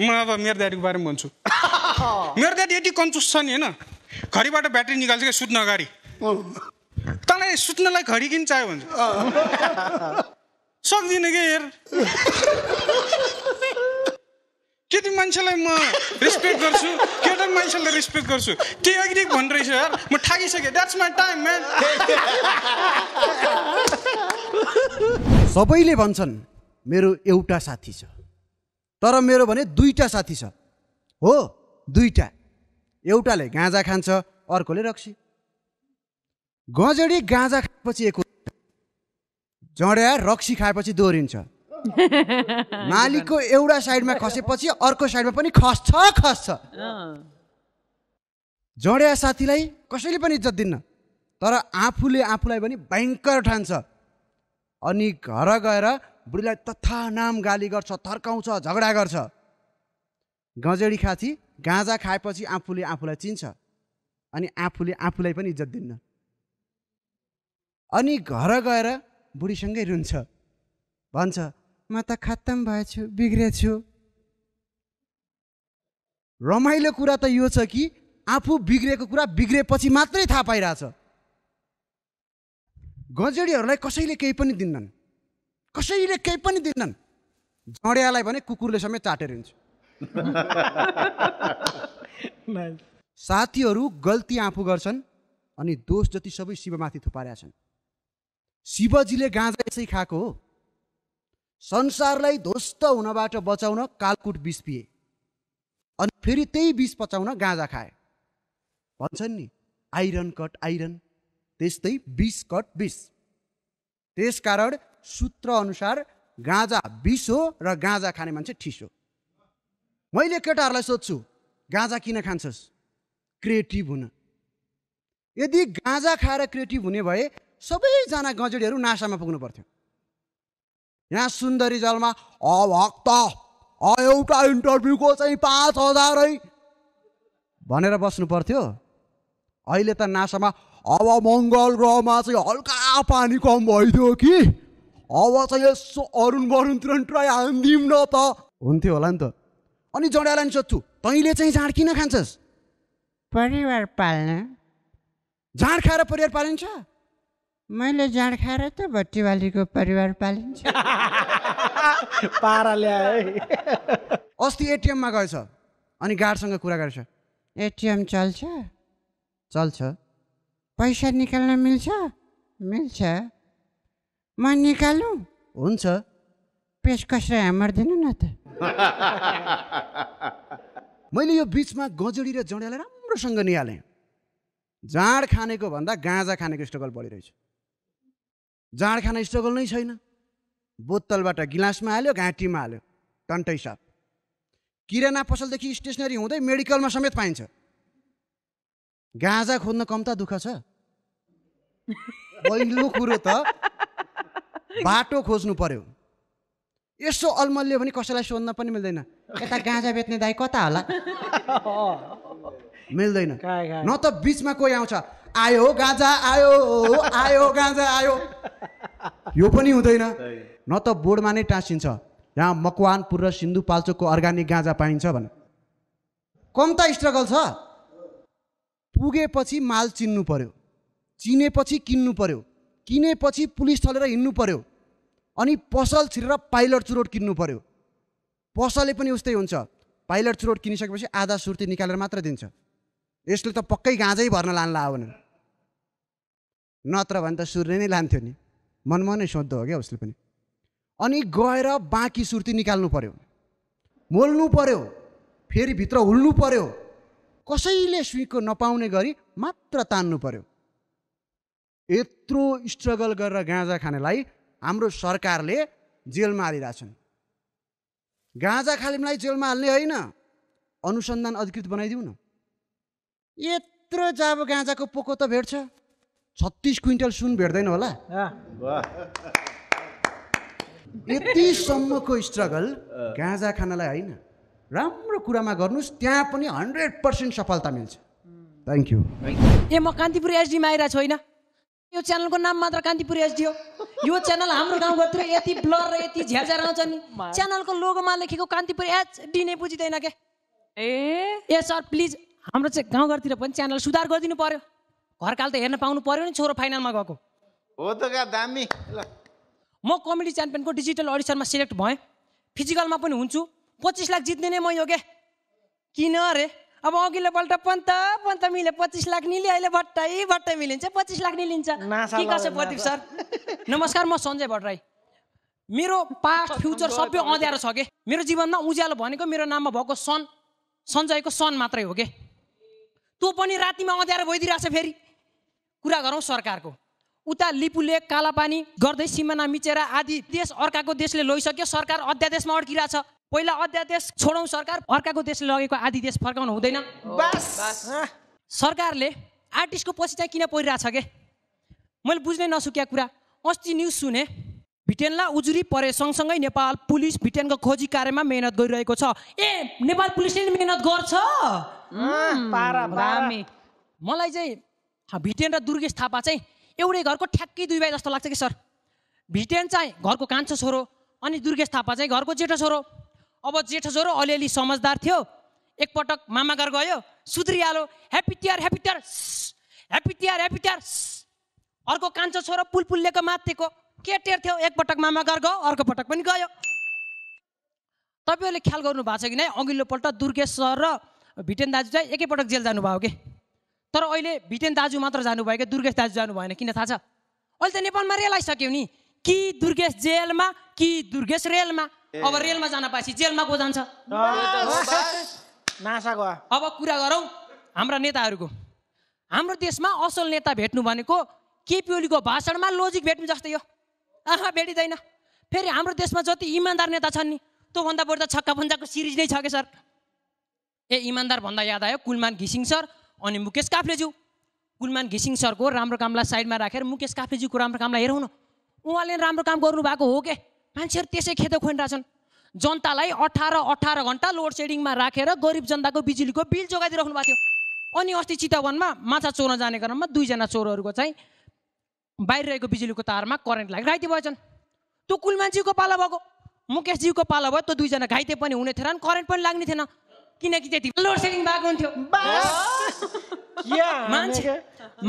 म अब मेरो ड्याडीको बारेमा भन्छु मेरो ड्याडी यति कन्चुस छ नि होइन घडीबाट ब्याट्री निकाल्छ क्या सुत्न अगाडि तँलाई सुत्नलाई घडी किन चाहियो भन्छ सक्दिनँ कि हेर केटी मान्छेलाई म रेस्पेक्ट गर्छु केटा मान्छेलाई रेस्पेक्ट गर्छु त्यही अघि भन्न रहेछ यार म ठाकिसकेँ द्याट्स माई टाइम म्यान सबैले भन्छन् मेरो एउटा साथी छ तर मेरो भने दुईवटा साथी छ हो दुईवटा एउटाले गाँजा खान्छ अर्कोले रक्सी गजडी गाँजा खाएपछि एक जड्या रक्सी खाएपछि दोहोरिन्छ मालिकको एउटा साइडमा खसेपछि अर्को साइडमा पनि खस्छ खस्छ जड्या साथीलाई कसैले पनि इज्जत दिन्न तर आफूले आफूलाई पनि भयङ्कर ठान्छ अनि घर गएर बुढीलाई तथा नाम गाली गर्छ तर्काउँछ झगडा गर्छ गजेडी खाँची गाँजा खाएपछि आफूले आफूलाई चिन्छ अनि आफूले आफूलाई पनि इज्जत दिन्न अनि घर गएर बुढीसँगै रुन्छ भन्छ म त खत्तम भएछु बिग्रेछु रमाइलो कुरा त यो छ कि आफू बिग्रेको कुरा बिग्रेपछि मात्रै थाहा पाइरहेछ गजेडीहरूलाई कसैले केही पनि दिन्नन् कसैले केही पनि दिन्नन् जडियालाई भने कुकुरले समेत चाटेर हिँड्छ साथीहरू गल्ती आफू गर्छन् अनि दोष जति सबै शिवमाथि थुपारेका छन् शिवजीले गाँजा यसै खाएको हो संसारलाई ध्वस्त हुनबाट बचाउन कालकुट बिष पिए अनि फेरि त्यही बिष पचाउन गाँजा खाए भन्छन् नि आइरन कट आइरन त्यस्तै बिष कट बिस त्यसकारण सूत्र अनुसार गाँजा बिस हो र गाँजा खाने मान्छे ठिस हो मैले केटाहरूलाई सोध्छु गाँजा किन खान्छस् क्रिएटिभ हुन यदि गाँजा खाएर क्रिएटिभ हुने भए सबैजना गजडीहरू नासामा पुग्नु पर्थ्यो यहाँ सुन्दरी जलमा अभक्त एउटा इन्टरभ्यूको चाहिँ पाँच हजारै भनेर बस्नु पर्थ्यो अहिले त नासामा अब मङ्गल ग्रहमा चाहिँ हल्का पानी कम भइदियो कि अब चाहिँ यसो अरुण वरुणतिर ट्राई हानिदिउँ न त हुन्थ्यो होला नि त अनि जडालाई नि सोध्छु तैँले चाहिँ झाड किन खान्छस् परिवार पाल्न झाड खाएर परिवार पालिन्छ मैले जाँड खाएर त भट्टीवालीको परिवार पालिन्छ पारा ल्याए अस्ति एटिएममा गएछ अनि गार्डसँग कुरा गरेछ एटिएम चल्छ चल्छ पैसा निकाल्न मिल्छ मिल्छ म निकालौँ हुन्छ पेसकसलाई दिनु न त मैले यो बिचमा गजडी र जडेलाई राम्रोसँग निहालेँ जाँड खानेको भन्दा गाँजा खानेको स्ट्रगल बढिरहेछ जाँड खान स्ट्रगल नै छैन बोतलबाट गिलासमा हाल्यो घाँटीमा हाल्यो टन्टै साप किराना पसलदेखि स्टेसनरी हुँदै मेडिकलमा समेत पाइन्छ गाँजा खोज्न कम्ता दुःख छ पहिलो कुरो त बाटो खोज्नु पर्यो यसो अल्मल्यो भने कसैलाई सोध्न पनि मिल्दैन यता गाँजा बेच्ने दाई कता होला मिल्दैन न त बिचमा कोही आउँछ आयो गाँजा आयो आयो गाँजा आयो यो पनि हुँदैन न त बोर्डमा नै टाँसिन्छ यहाँ मकवानपुर र सिन्धुपाल्चोकको अर्ग्यानिक गाँजा पाइन्छ भने कम त स्ट्रगल छ पुगेपछि माल चिन्नु पर्यो चिनेपछि किन्नु पर्यो किनेपछि पुलिस थलेर हिँड्नु पर्यो अनि पसल छिरेर पाइलट चुरोट किन्नु पर्यो पसलले पनि उस्तै हुन्छ पाइलट चुरोट किनिसकेपछि आधा सुर्ती निकालेर मात्र दिन्छ यसले त पक्कै गाँझै भर्न लानु हो नत्र भने त सूर्य नै लान्थ्यो नि मनमा नै सोध्दो हो क्या उसले पनि अनि गएर बाँकी सुर्ती निकाल्नु पर्यो मोल्नु पर्यो फेरि भित्र हुल्नु पर्यो कसैले सुईको नपाउने गरी मात्र तान्नु पर्यो यत्रो स्ट्रगल गरेर गाँजा खानेलाई हाम्रो सरकारले जेलमा हालिरहेछन् गाँजा खालिमलाई जेलमा हाल्ने होइन अनुसन्धान अधिकृत बनाइदिउँ न यत्रो जाबो गाँजाको पोको त भेट्छ छत्तिस क्विन्टल सुन भेट्दैन होला यतिसम्मको स्ट्रगल गाँजा खानलाई होइन राम्रो कुरामा गर्नुहोस् त्यहाँ पनि हन्ड्रेड पर्सेन्ट सफलता मिल्छ थ्याङ्क यू ए म कान्तिपुर एसडीमा आइरहेको होइन यो च्यानलको नाम मात्र कान्तिपुर एसडी हो यो च्यानल हाम्रो गाउँघरतिर यति ब्लर र यति झ्याझ्यार आउँछ नि च्यानलको लोगोमा लेखेको कान्तिपुर एचडी नै बुझिँदैन के ए ए सर प्लिज हाम्रो चाहिँ गाउँघरतिर पनि च्यानल सुधार गरिदिनु पर्यो घरकाल त हेर्न पाउनु पर्यो नि छोरो फाइनलमा गएको हो त दामी म कमेडी च्याम्पियनको डिजिटल अडिसनमा सिलेक्ट भएँ फिजिकलमा पनि हुन्छु पच्चिस लाख जित्ने नै म यो के किन अरे अब अघिल्लोपल्ट पन्त पन्त मिले पच्चिस लाख निले अहिले भट्टै भट्टै मिलिन्छ पच्चिस लाख निलिन्छ के कसो प्रदीप सर नमस्कार म सञ्जय भट्टराई मेरो पास्ट फ्युचर सबै अँध्यारो छ कि मेरो जीवनमा उज्यालो भनेको मेरो नाममा भएको सन सञ्जयको सन मात्रै हो के त्यो पनि रातिमा अँध्याएर भइदिरहेछ फेरि कुरा गरौँ सरकारको उता लिपुले कालापानी गर्दै सिमाना मिचेर आदि देश अर्काको देशले लैसक्यो सरकार अध्यादेशमा अड्किरहेछ पहिला अध्यादेश छोडौँ सरकार अर्काको देशले लगेको आदि देश फर्काउनु हुँदैन सरकारले आर्टिस्टको पछि चाहिँ किन परिरहेछ के मैले बुझ्नै नसुकिया कुरा अस्ति न्युज सुने भिटेनलाई उजुरी परे सँगसँगै नेपाल पुलिस भिटेनको खोजी कार्यमा मेहनत गरिरहेको छ ए नेपाल पुलिसले मेहनत गर्छ मलाई चाहिँ भिटेन र दुर्गेश थापा चाहिँ एउटै घरको ठ्याक्कै दुई भाइ जस्तो लाग्छ कि सर भिटेन चाहिँ घरको कान्छो छोरो अनि दुर्गेश थापा चाहिँ घरको जेठो छोरो अब जेठो छोरो अलिअलि समझदार थियो एकपटक मामा घर गयो सुध्रिहालो happy tear happy Tihar happy Tihar happy Tihar अर्को कान्छो छोरो पुलपुलेको माथिको के टेर थियो एकपटक मामा घर गयो अर्को पटक पनि गयो तपाईँहरूले ख्याल गर्नु भएको छ कि नै अघिल्लोपल्ट दुर्गेश सर र भिटेन दाजु चाहिँ एकैपटक जेल जानुभयो कि तर अहिले भिटेन दाजु मात्र जानुभयो कि दुर्गेश दाजु जानु भएन किन थाहा छ अहिले त नेपालमा रेल आइसक्यो नि कि दुर्गेश जेलमा कि दुर्गेश रेलमा अब रेलमा जान पाएपछि जेलमा को जान्छ अब कुरा गरौँ हाम्रा नेताहरूको हाम्रो देशमा असल नेता भेट्नु भनेको केपी ओलीको भाषणमा लोजिक भेट्नु जस्तै हो आहा भेटिँदैन फेरि हाम्रो देशमा जति इमान्दार नेता छन् नि त्योभन्दा बढी त छक्का पन्जाको सिरिज नै छ कि सर ए इमान्दार भन्दा याद आयो कुलमान घिसिङ सर अनि मुकेश काफ्लेज्यू कुलमान घिसिङ सरको राम्रो कामलाई साइडमा राखेर मुकेश काफ्लेज्यूको राम्रो कामलाई हेरौँ न उहाँले राम्रो काम गर्नुभएको हो के मान्छेहरू त्यसै खेतो खोइरहेछन् जनतालाई अठार अठार घन्टा लोड सेडिङमा राखेर गरिब जनताको बिजुलीको बिल जोगाइदिइराख्नु भएको थियो अनि अस्ति चितवनमा माछा चोर्न जाने क्रममा दुईजना चोरहरूको चाहिँ बाहिर रहेको बिजुलीको तारमा करेन्ट लागेर घाइते भएछन् त्यो कुलमानज्यूको पाला भएको मुकेशज्यूको पाला भयो त्यो दुईजना घाइते पनि हुने थिएन करेन्ट पनि लाग्ने थिएन किनकि त्यति लोड सेडिङ भएको हुन्थ्यो मान्छे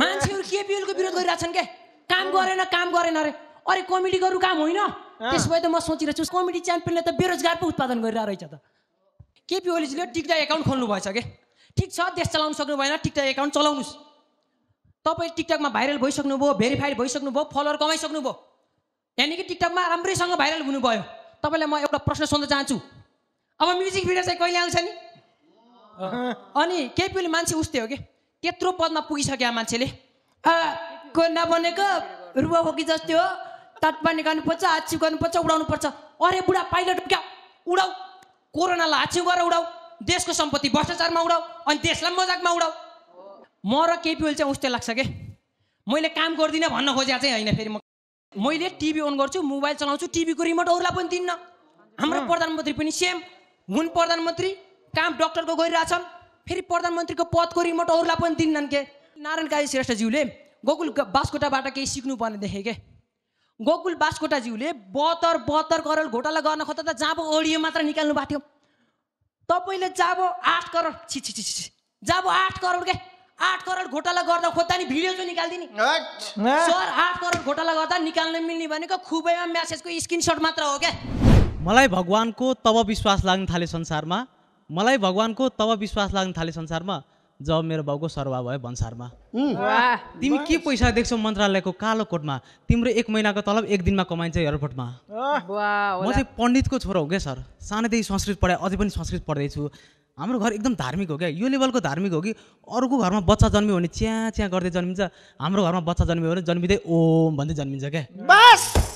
मान्छेहरू केपिएलको विरोध गरिरहेछन् क्या काम गरेन काम गरेन अरे अरे कमेडी गरौँ काम होइन त्यस भए त म सोचिरहेको छु कमेडी च्याम्पियनले त बेरोजगार पो उत्पादन गरिरहेको रहेछ त केपी ओलीजीले टिकटक एकाउन्ट खोल्नु भएछ कि ठिक छ देश चलाउनु सक्नु भएन टिकटक एकाउन्ट चलाउनुहोस् तपाईँ टिकटकमा भाइरल भइसक्नु भइसक्नुभयो भेरिफाइड भइसक्नु भयो फलोवर कमाइसक्नु भयो कि टिकटकमा राम्रैसँग भाइरल हुनुभयो तपाईँलाई म एउटा प्रश्न सोध्न चाहन्छु अब म्युजिक भिडियो चाहिँ कहिले आउँछ नि अनि ओली मान्छे उस्तै हो कि त्यत्रो पदमा पुगिसक्यो मान्छेले को नबनेको रुवा हो कि जस्तै हो ताटपा गर्नुपर्छ हाच्यु गर्नुपर्छ उडाउनु पर्छ अरे बुढा पाइलट क्या उडाउ कोरोनालाई हाच्यु गरेर उडाउ देशको सम्पत्ति भ्रष्टाचारमा उडाउ अनि देशलाई मजाकमा उडाउ म र केपी ओली चाहिँ उस्तै लाग्छ के मैले काम गर्दिनँ भन्न खोजेको चाहिँ होइन फेरि म मैले टिभी अन गर्छु मोबाइल चलाउँछु टिभीको रिमोट अरूलाई पनि दिन्न हाम्रो प्रधानमन्त्री पनि सेम हुन् प्रधानमन्त्री काम डक्टरको गरिरहेछन् फेरि प्रधानमन्त्रीको पदको रिमोट अरूलाई पनि दिन्नन् के नारायण काजी श्रेष्ठज्यूले गोकुल बासकोटाबाट केही सिक्नुपर्ने देखेँ के गोकुल बासकोटाज्यूले बहत्तर बहत्तर करोड घोटाला गर्न खोज्दा त जाबो अडियो मात्र निकाल्नु भएको थियो तपाईँले जाबो आठ करोड छि छि छि छि जाबो आठ करोड के आठ करोड घोटाला गर्दा खोज्दा नि भिडियो चाहिँ निकालिदिने सर आठ करोड घोटाला गर्दा निकाल्न मिल्ने भनेको खुबैमा म्यासेजको स्क्रिनसट मात्र हो क्या मलाई भगवान्को तब विश्वास लाग्न थाले संसारमा मलाई भगवान्को तब विश्वास लाग्न थाले संसारमा जब मेरो बाउको सरवा भयो भन्सारमा तिमी के पैसा देख्छौ मन्त्रालयको कालो कोटमा तिम्रो एक महिनाको तलब एक दिनमा कमाइन्छ एयरपोर्टमा म चाहिँ पण्डितको छोरो हो क्या सर सानैदेखि संस्कृत पढाएँ अझै पनि संस्कृत पढ्दैछु हाम्रो घर एकदम धार्मिक हो क्या यो लेभलको धार्मिक हो कि अर्को घरमा बच्चा जन्मियो भने चिया चिया गर्दै जन्मिन्छ हाम्रो घरमा बच्चा जन्मियो भने जन्मिँदै ओम भन्दै जन्मिन्छ क्या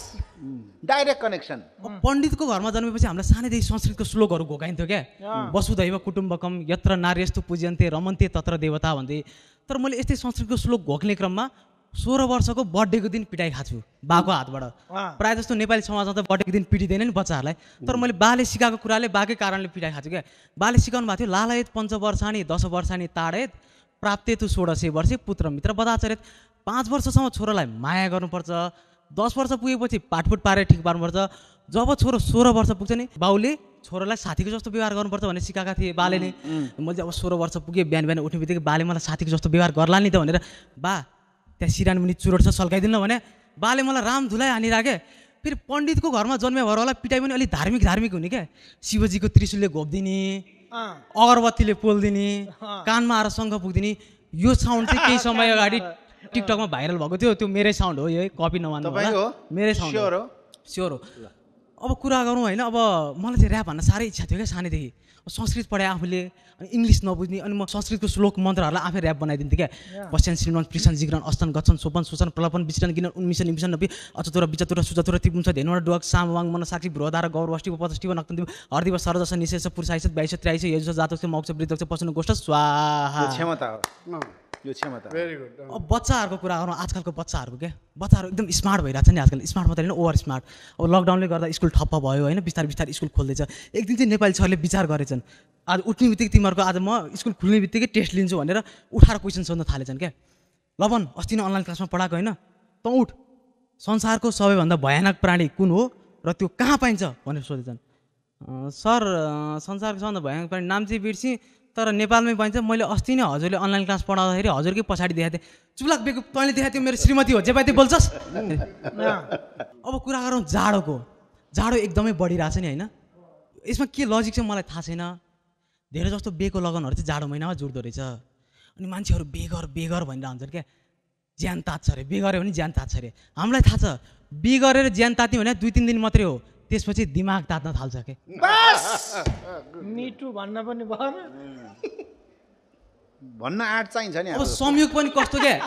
डाइरेक्ट कनेक्सन पण्डितको घरमा जन्मेपछि हामीलाई सानैदेखि संस्कृतको श्लोकहरू घोकाइन्थ्यो क्या वसुधैव कुटुम्बकम यत्र नारी यस्तो पूज्यन्ते रमन्थे तत्र देवता भन्थे तर मैले यस्तै संस्कृतको श्लोक घोक्ने क्रममा सोह्र वर्षको बर्थडेको दिन पिटाइ खाएको छु बाको हातबाट प्रायः जस्तो नेपाली समाजमा त बर्थडेको दिन पिटिँदैन नि बच्चाहरूलाई तर मैले बाले सिकाएको कुराले बाकै कारणले पिटाइ खाएको छु क्या बाले सिकाउनु भएको थियो लालयत दस वर्ष वर्षानी ताडयत प्राप्ते तु सोह्र सय वर्षे पुत्र मित्र बदाचरेत पाँच वर्षसम्म छोरालाई माया गर्नुपर्छ दस वर्ष पुगेपछि पाटपुट पारेर ठिक पार्नुपर्छ जब छोरो सोह्र वर्ष पुग्छ नि बाउले छोरालाई साथीको जस्तो व्यवहार गर्नुपर्छ भनेर सिकाएका थिएँ बाले नै मैले अब सोह्र वर्ष पुगेँ बिहान बिहान उठ्ने बित्तिकै बाले मलाई साथीको जस्तो व्यवहार गर्ला नि त भनेर बा त्यहाँ सिरान पनि चुरोट छ सल्काइदिनु भने बाले मलाई राम धुलाइ हानिराखे फेरि पण्डितको घरमा जन्मे भएर होला पिटाइ पनि अलिक धार्मिक धार्मिक हुने क्या शिवजीको त्रिशुलले घोपिदिने अगरबत्तीले पोलिदिने कानमा आएर शङ्ख पुगिदिने यो साउन्ड चाहिँ केही समय अगाडि टिकटकमा भाइरल भएको थियो त्यो मेरै साउन्ड हो यो कपी नमान्नु मेरै साउन्ड हो स्योर हो अब कुरा गरौँ होइन अब मलाई चाहिँ ऱ्याप भन्न साह्रै इच्छा थियो क्या सानैदेखि संस्कृत पढाएँ आफूले अनि इङ्ग्लिस नबुझ्ने अनि म संस्कृतको श्लोक मन्त्रहरूलाई आफै ऱ्याप बनाइदिन्थेँ क्या पश्चन श्रीमन प्रिसन जिग्रन अस्तन गच्छन सोपन सोचन प्रलपन विचरण गिनन उन्मिसन निमिसन नपी अचतुर विचतुर सुचतुर तिपुन्छ धेनवटा डुवाक साम वाङ मन साक्षी भ्रोधार गौर अष्टिव पचष्टिव नक्तन्दिव हरदिव सरदश निशेष पुरुष आइसत बाइस त्राइस यजुस जातो मौक्ष वृद्ध पश्चिम गोष्ठ स्वाहा क्षमता हो यो क्षमता भेरी गुड अब बच्चाहरूको कुरा गरौँ आजकलको बच्चाहरूको क्या बच्चाहरू एकदम स्मार्ट भइरहेको छ नि आजकल स्मार्ट मात्रै होइन ओभर स्मार्ट अब लकडाउनले गर्दा स्कुल ठप्प भयो होइन बिस्तारै बिस्तारै स्कुल खोल्दैछ एक दिन चाहिँ नेपाली सरले विचार गरेछन् आज उठ्ने बित्तिकै तिमीहरूको आज म स्कुल खुल्ने बित्तिकै टेस्ट लिन्छु भनेर उठाएर क्वेसन सोध्न थालेछन् क्या लभन अस्ति नै अनलाइन क्लासमा पढाएको होइन त उठ संसारको सबैभन्दा भयानक प्राणी कुन हो र त्यो कहाँ पाइन्छ भनेर सोधेछन् सर संसारको सबभन्दा भयानक प्राणी नाम चाहिँ बिर्सेँ तर नेपालमै पाइन्छ मैले अस्ति नै हजुरले अनलाइन क्लास पढाउँदाखेरि हजुरकै पछाडि देखाएको थिएँ चुलाक बेको तैँले देखाएको थियो मेरो श्रीमती हो पाइ बोल्छस् अब कुरा गरौँ जाडोको जाडो एकदमै बढिरहेछ नि होइन यसमा के लजिक छ मलाई थाहा छैन धेरै जस्तो बेको लगनहरू चाहिँ जाडो महिनामा जुट्दो रहेछ अनि मान्छेहरू बेगर बेगर भनेर हुन्छन् क्या ज्यान तात्छ अरे बेगर्यो भने ज्यान तात्छ अरे हामीलाई थाहा छ बेगरेर ज्यान तात्यो भने दुई तिन दिन मात्रै हो त्यसपछि दिमाग तात्न थाल्छ कि मिठो भन्न पनि भएन भन्न आँट चाहिन्छ नि अब संयोग पनि कस्तो क्या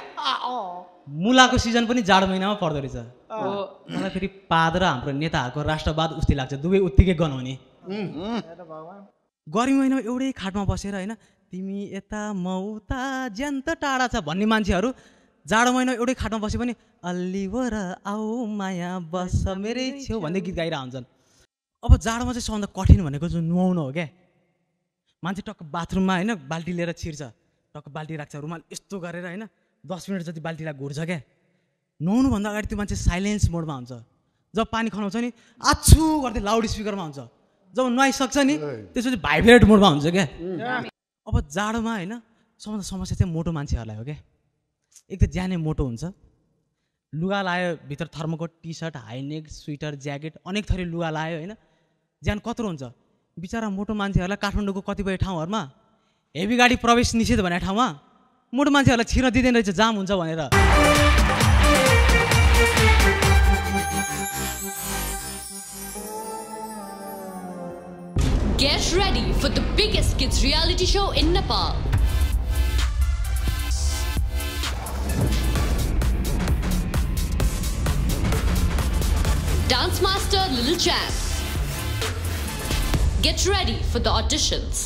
मुलाको सिजन पनि जाडो महिनामा पर्दो रहेछ मलाई फेरि पाद र हाम्रो नेताहरूको राष्ट्रवाद उस्तै लाग्छ दुवै उत्तिकै गनाउने गर्मी महिनामा एउटै खाटमा बसेर होइन तिमी यता मौता उता ज्यान टाढा छ भन्ने मान्छेहरू जाडो महिना एउटै खाटमा बसे पनि अल्लिवर आऊ माया बस मेरै छेउ भन्दै गीत गाइरह हुन्छन् अब जाडोमा चाहिँ सबभन्दा कठिन भनेको जुन नुहाउनु हो क्या मान्छे टक्क बाथरुममा होइन बाल्टी लिएर छिर्छ टक्क बाल्टी राख्छ रुमाल यस्तो गरेर होइन दस मिनट जति बाल्टीलाई घुर्छ क्या नुहाउनुभन्दा अगाडि त्यो मान्छे साइलेन्स मोडमा हुन्छ जब पानी खनाउँछ नि आछु गर्दै लाउड स्पिकरमा हुन्छ जब नुहाइसक्छ नि त्यसपछि भाइब्रेट मोडमा हुन्छ क्या अब जाडोमा होइन सबभन्दा समस्या चाहिँ मोटो मान्छेहरूलाई हो क्या एक त ज्यानै मोटो हुन्छ लुगा लायो भित्र थर्मको T shirt high neck sweater jacket अनेक थरी लुगा लायो होइन ज्यान कत्रो हुन्छ बिचरा मोटो मान्छेहरूलाई काठमाडौँको कतिपय ठाउँहरूमा हेभी गाडी प्रवेश निषेध भन्ने ठाउँमा मोटो मान्छेहरूलाई छिर्न दिँदैन रहेछ जाम हुन्छ भनेर Get ready for the biggest kids reality show in Nepal. Dance Master Little Champ. Get ready for the auditions.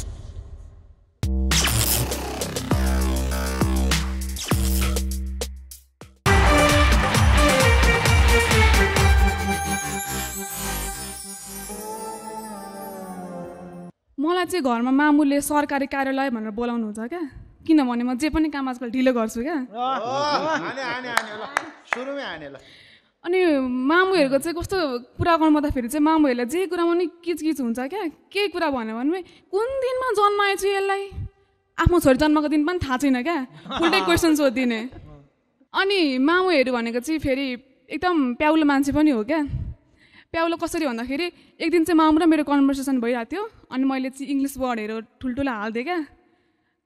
मलाई चाहिँ घरमा मामुले सरकारी कार्यालय भनेर बोलाउनु हुन्छ क्या किनभने म जे पनि काम आजकल ढिलो गर्छु क्या अनि मामुहरूको चाहिँ कस्तो कुरा गर्नुपर्दाखेरि चाहिँ मामुहरूलाई जे कुरामा पनि किचकिच हुन्छ क्या केही कुरा भन्यो भने कुन दिनमा जन्माएछु यसलाई आफ्नो छोरी जन्मको दिन पनि थाहा छैन क्या उल्टै क्वेसन सोधिदिने अनि मामुहरू भनेको चाहिँ फेरि एकदम प्याउलो मान्छे पनि हो क्या प्याउलो कसरी भन्दाखेरि एक दिन चाहिँ मामु र मेरो कन्भर्सेसन भइरहेको थियो अनि मैले चाहिँ इङ्ग्लिस वर्डहरू ठुल्ठुलो हालिदिएँ क्या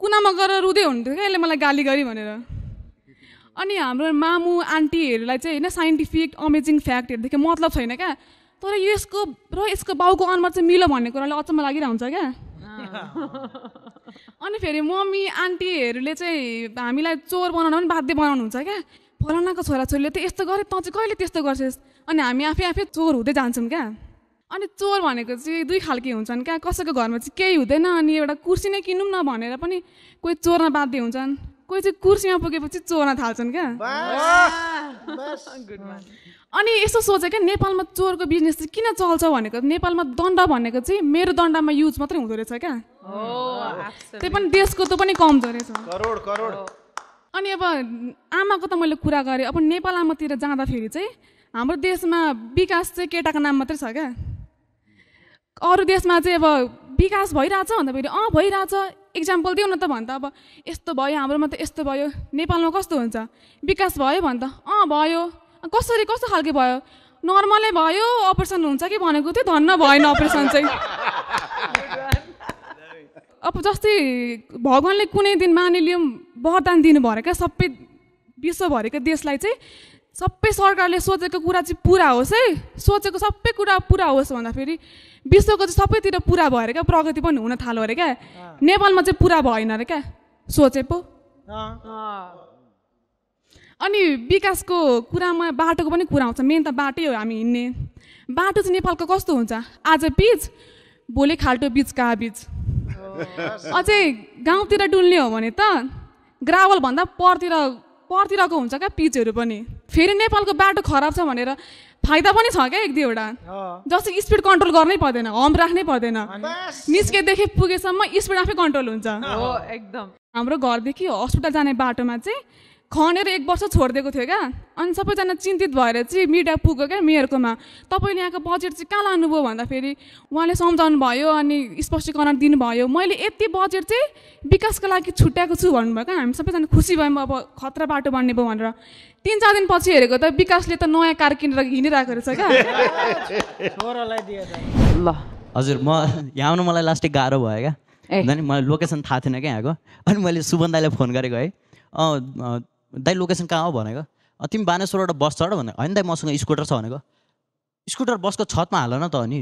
कुनामा गएर रुँदै हुन्थ्यो क्या यसले मलाई गाली गरी भनेर अनि हाम्रो मामु आन्टीहरूलाई चाहिँ होइन साइन्टिफिक अमेजिङ फ्याक्टहरूदेखि मतलब छैन क्या तर यसको र यसको बाउको अनुहार चाहिँ मिलो भन्ने कुराले अचम्म लागिरहेको हुन्छ क्या अनि फेरि मम्मी आन्टीहरूले चाहिँ हामीलाई चोर बनाउन पनि बाध्य बनाउनु हुन्छ क्या फलानाको छोराछोरीले त यस्तो गरे तँ चाहिँ कहिले त्यस्तो गर्छस् अनि हामी आफै आफै चोर हुँदै जान्छौँ क्या अनि चोर भनेको चाहिँ दुई खालके हुन्छन् क्या कसैको घरमा चाहिँ केही हुँदैन अनि एउटा कुर्सी नै किनौँ न भनेर पनि कोही चोर्न बाध्य हुन्छन् कोही चाहिँ कुर्सीमा पुगेपछि चोर्न थाल्छन् क्या अनि यस्तो सोचेँ क्या नेपालमा चोरको बिजनेस चाहिँ किन चल्छ भनेको नेपालमा दण्ड भनेको चाहिँ मेरो दण्डमा युज मात्रै हुँदो रहेछ क्या त्यही पनि देशको त पनि कमजोर रहेछ अनि अब आमाको त मैले कुरा गरेँ अब नेपाल आमातिर जाँदाखेरि चाहिँ हाम्रो देशमा विकास चाहिँ केटाको नाम मात्रै छ क्या अरू देशमा चाहिँ अब विकास भइरहेछ भन्दाखेरि अँ भइरहेछ इक्जाम्पल दिउँ न त भन्दा अब यस्तो भयो हाम्रोमा त यस्तो भयो नेपालमा कस्तो हुन्छ विकास भयो भन्दा अँ भयो कसरी कस्तो खालको भयो नर्मलै भयो अपरेसन हुन्छ कि भनेको थियो धन्न भएन अपरेसन चाहिँ अब जस्तै भगवान्ले कुनै दिन मानिलियौँ वरदान दिनुभयो क्या सबै विश्वभरिका देशलाई चाहिँ सबै सरकारले सोचेको कुरा चाहिँ पुरा होस् है सोचेको सबै कुरा पुरा होस् भन्दाखेरि विश्वको चाहिँ सबैतिर पुरा भयो अरे क्या प्रगति पनि हुन थाल्यो अरे क्या नेपालमा चाहिँ पुरा भएन अरे क्या सोचे पो अनि विकासको कुरामा बाटोको पनि कुरा आउँछ मेन त बाटै हो हामी हिँड्ने बाटो चाहिँ नेपालको कस्तो हुन्छ आज बिच भोलि खाल्टो बिच कहाँ बिच अझै गाउँतिर डुल्ने हो भने त ग्रावलभन्दा परतिर परतिरको हुन्छ क्या पिचहरू पनि फेरि नेपालको बाटो खराब छ भनेर फाइदा पनि छ क्या एक दुईवटा जस्तो स्पिड कन्ट्रोल गर्नै पर्दैन हम राख्नै पर्दैन निस्केदेखि पुगेसम्म स्पिड आफै कन्ट्रोल हुन्छ एकदम हाम्रो घरदेखि हस्पिटल जाने बाटोमा चाहिँ खनेर एक वर्ष छोडिदिएको थियो क्या अनि सबैजना चिन्तित भएर चाहिँ मिडिया पुग्यो क्या मेयरकोमा तपाईँले यहाँको बजेट चाहिँ कहाँ लानुभयो भन्दाखेरि उहाँले सम्झाउनु भयो अनि स्पष्टीकरण दिनुभयो मैले यति बजेट चाहिँ विकासको लागि छुट्याएको छु भन्नुभयो क्या हामी सबैजना खुसी भयौँ अब खतरा बाटो बन्ने भयो भनेर तिन चार दिनपछि हेरेको त विकासले त नयाँ कार किनेर हिँडिरहेको रहेछ क्या ल हजुर म यहाँ आउनु मलाई लास्टै गाह्रो भयो क्या अनि नि मलाई लोकेसन थाहा थिएन क्या यहाँको अनि मैले सुबन दाईलाई फोन गरेको है अँ दाई लोकेसन कहाँ हो भनेको तिमी बानेश्वरबाट बस चढ भनेको होइन दाई मसँग स्कुटर छ भनेको स्कुटर बसको छतमा हाल न त अनि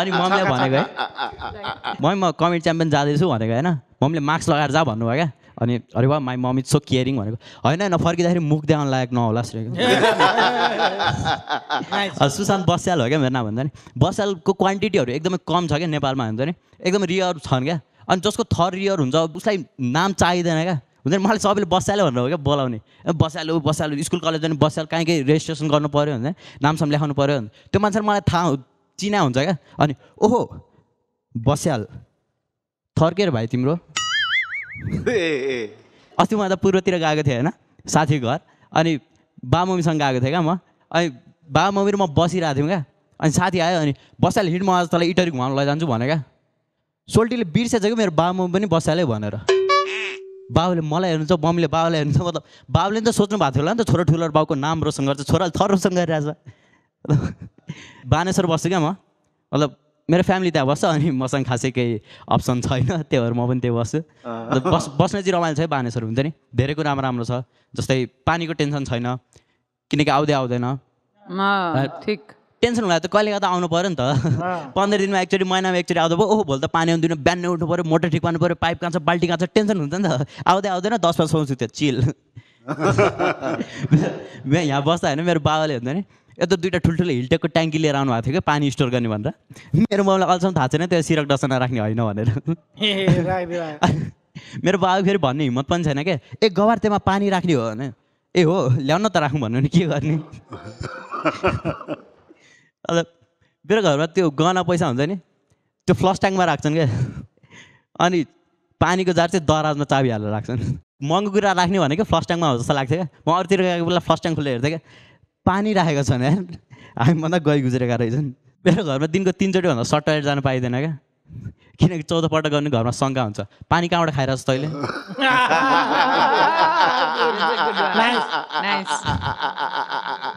अनि मम्मीले भनेको है मम्मी म कमेडी च्याम्पियन जाँदैछु भनेको होइन मम्मीले मास्क लगाएर जा भन्नुभयो क्या अनि अरे वा माई मम्मी सो केयरिङ भनेको होइन होइन फर्किँदाखेरि मुख देखाउन लायक नहोला सुशान्त बस्याल हो क्या मेरो नाम भन्दा नि बस्यालको क्वान्टिटीहरू एकदमै कम छ क्या नेपालमा हुन्छ नि एकदम रियर छन् क्या अनि जसको थर रियर हुन्छ उसलाई नाम चाहिँदैन क्या हुँदैन मलाई सबैले बस्यालो भनेर हो क्या बोलाउने बस्यालो बस्यालो स्कुल कलेज जाने बस्याल कहीँ कहीँ रेजिस्ट्रेसन गर्नु पऱ्यो भने नामसम्म लेखाउनु पऱ्यो भने त्यो मान्छेले मलाई थाहा चिना हुन्छ क्या अनि ओहो बस्याल थर्केर भाइ तिम्रो अस्ति म त पूर्वतिर गएको थिएँ होइन साथी घर अनि बाबा मम्मीसँग गएको थिएँ क्या म अनि बाबा मम्मी र म बसिरहेको थियौँ क्या अनि साथी आयो अनि बस्याल हिँड म आज तँलाई इटरी घुमाउनु लैजान्छु भने क्या सोल्टीले बिर्सेछ कि मेरो बाबा मम्मी पनि बस्यालै भनेर बाबुले मलाई हेर्नुहुन्छ मम्मीले बाबालाई हेर्नुहुन्छ मतलब बाबुले नि त सोच्नु भएको थियो होला नि त छोरा ठुलो बाबुको नाम रोसन गर्छ छोरा थर रोसन गरिरहेछ बानेश्वर बस्छु क्या म मतलब मेरो फ्यामिली त्यहाँ बस्छ अनि मसँग खासै केही अप्सन छैन त्यही भएर म पनि त्यही बस्छु बस् बस्ने चाहिँ रमाइलो छ है बानेश्वर हुन्छ नि धेरै कुरा राम्रो राम्रो छ जस्तै पानीको टेन्सन छैन किनकि आउँदै आउँदैन ठिक टेन्सन हुँदा त कहिले कता आउनु पऱ्यो नि त पन्ध्र दिनमा एकचोटि महिनामा एकचोटि आउँदा भयो ओहो भोलि त पानी आउँदैन बिहान उठ्नु पऱ्यो मोटर ठिक पार्नु पऱ्यो पाइप कहाँ छ बाल्टी कहाँ टेन्सन हुन्छ नि त आउँदै आउँदैन दस बजी सोच्छु त्यो चिल यहाँ बस्दा होइन मेरो बाबाले हुँदैन यत्रो दुइटा ठुल्ठुलो हिल्टेकको ट्याङ्की लिएर आउनु भएको थियो क्या पानी स्टोर गर्ने भनेर मेरो बाउलाई अहिलेसम्म थाहा छैन त्यो सिरक डसना राख्ने होइन भनेर मेरो बाबु फेरि भन्ने हिम्मत पनि छैन क्या ए गवार त्यहाँ पानी राख्ने हो भने ए हो ल्याउन त राखौँ भन्नु नि के गर्ने अन्त मेरो घरमा त्यो गना पैसा हुन्छ नि त्यो फ्लस ट्याङ्कमा राख्छन् क्या अनि पानीको जार चाहिँ दराजमा चाबी हालेर राख्छन् महँगो कुरा राख्ने भनेको फ्लस ट्याङ्कमा हो जस्तो लाग्थ्यो क्या म अरूतिर गएको बेला फ्लस ट्याङ्क खुल्ला हेर्थेँ क्या पानी राखेको छ यार हामीभन्दा गई गुज्रेका रहेछन् मेरो घरमा दिनको तिनचोटिभन्दा सर्ट टोइलेट जानु पाइँदैन क्या किनकि पल्ट गर्ने घरमा शङ्का हुन्छ पानी कहाँबाट खाइरहेको छ तैँले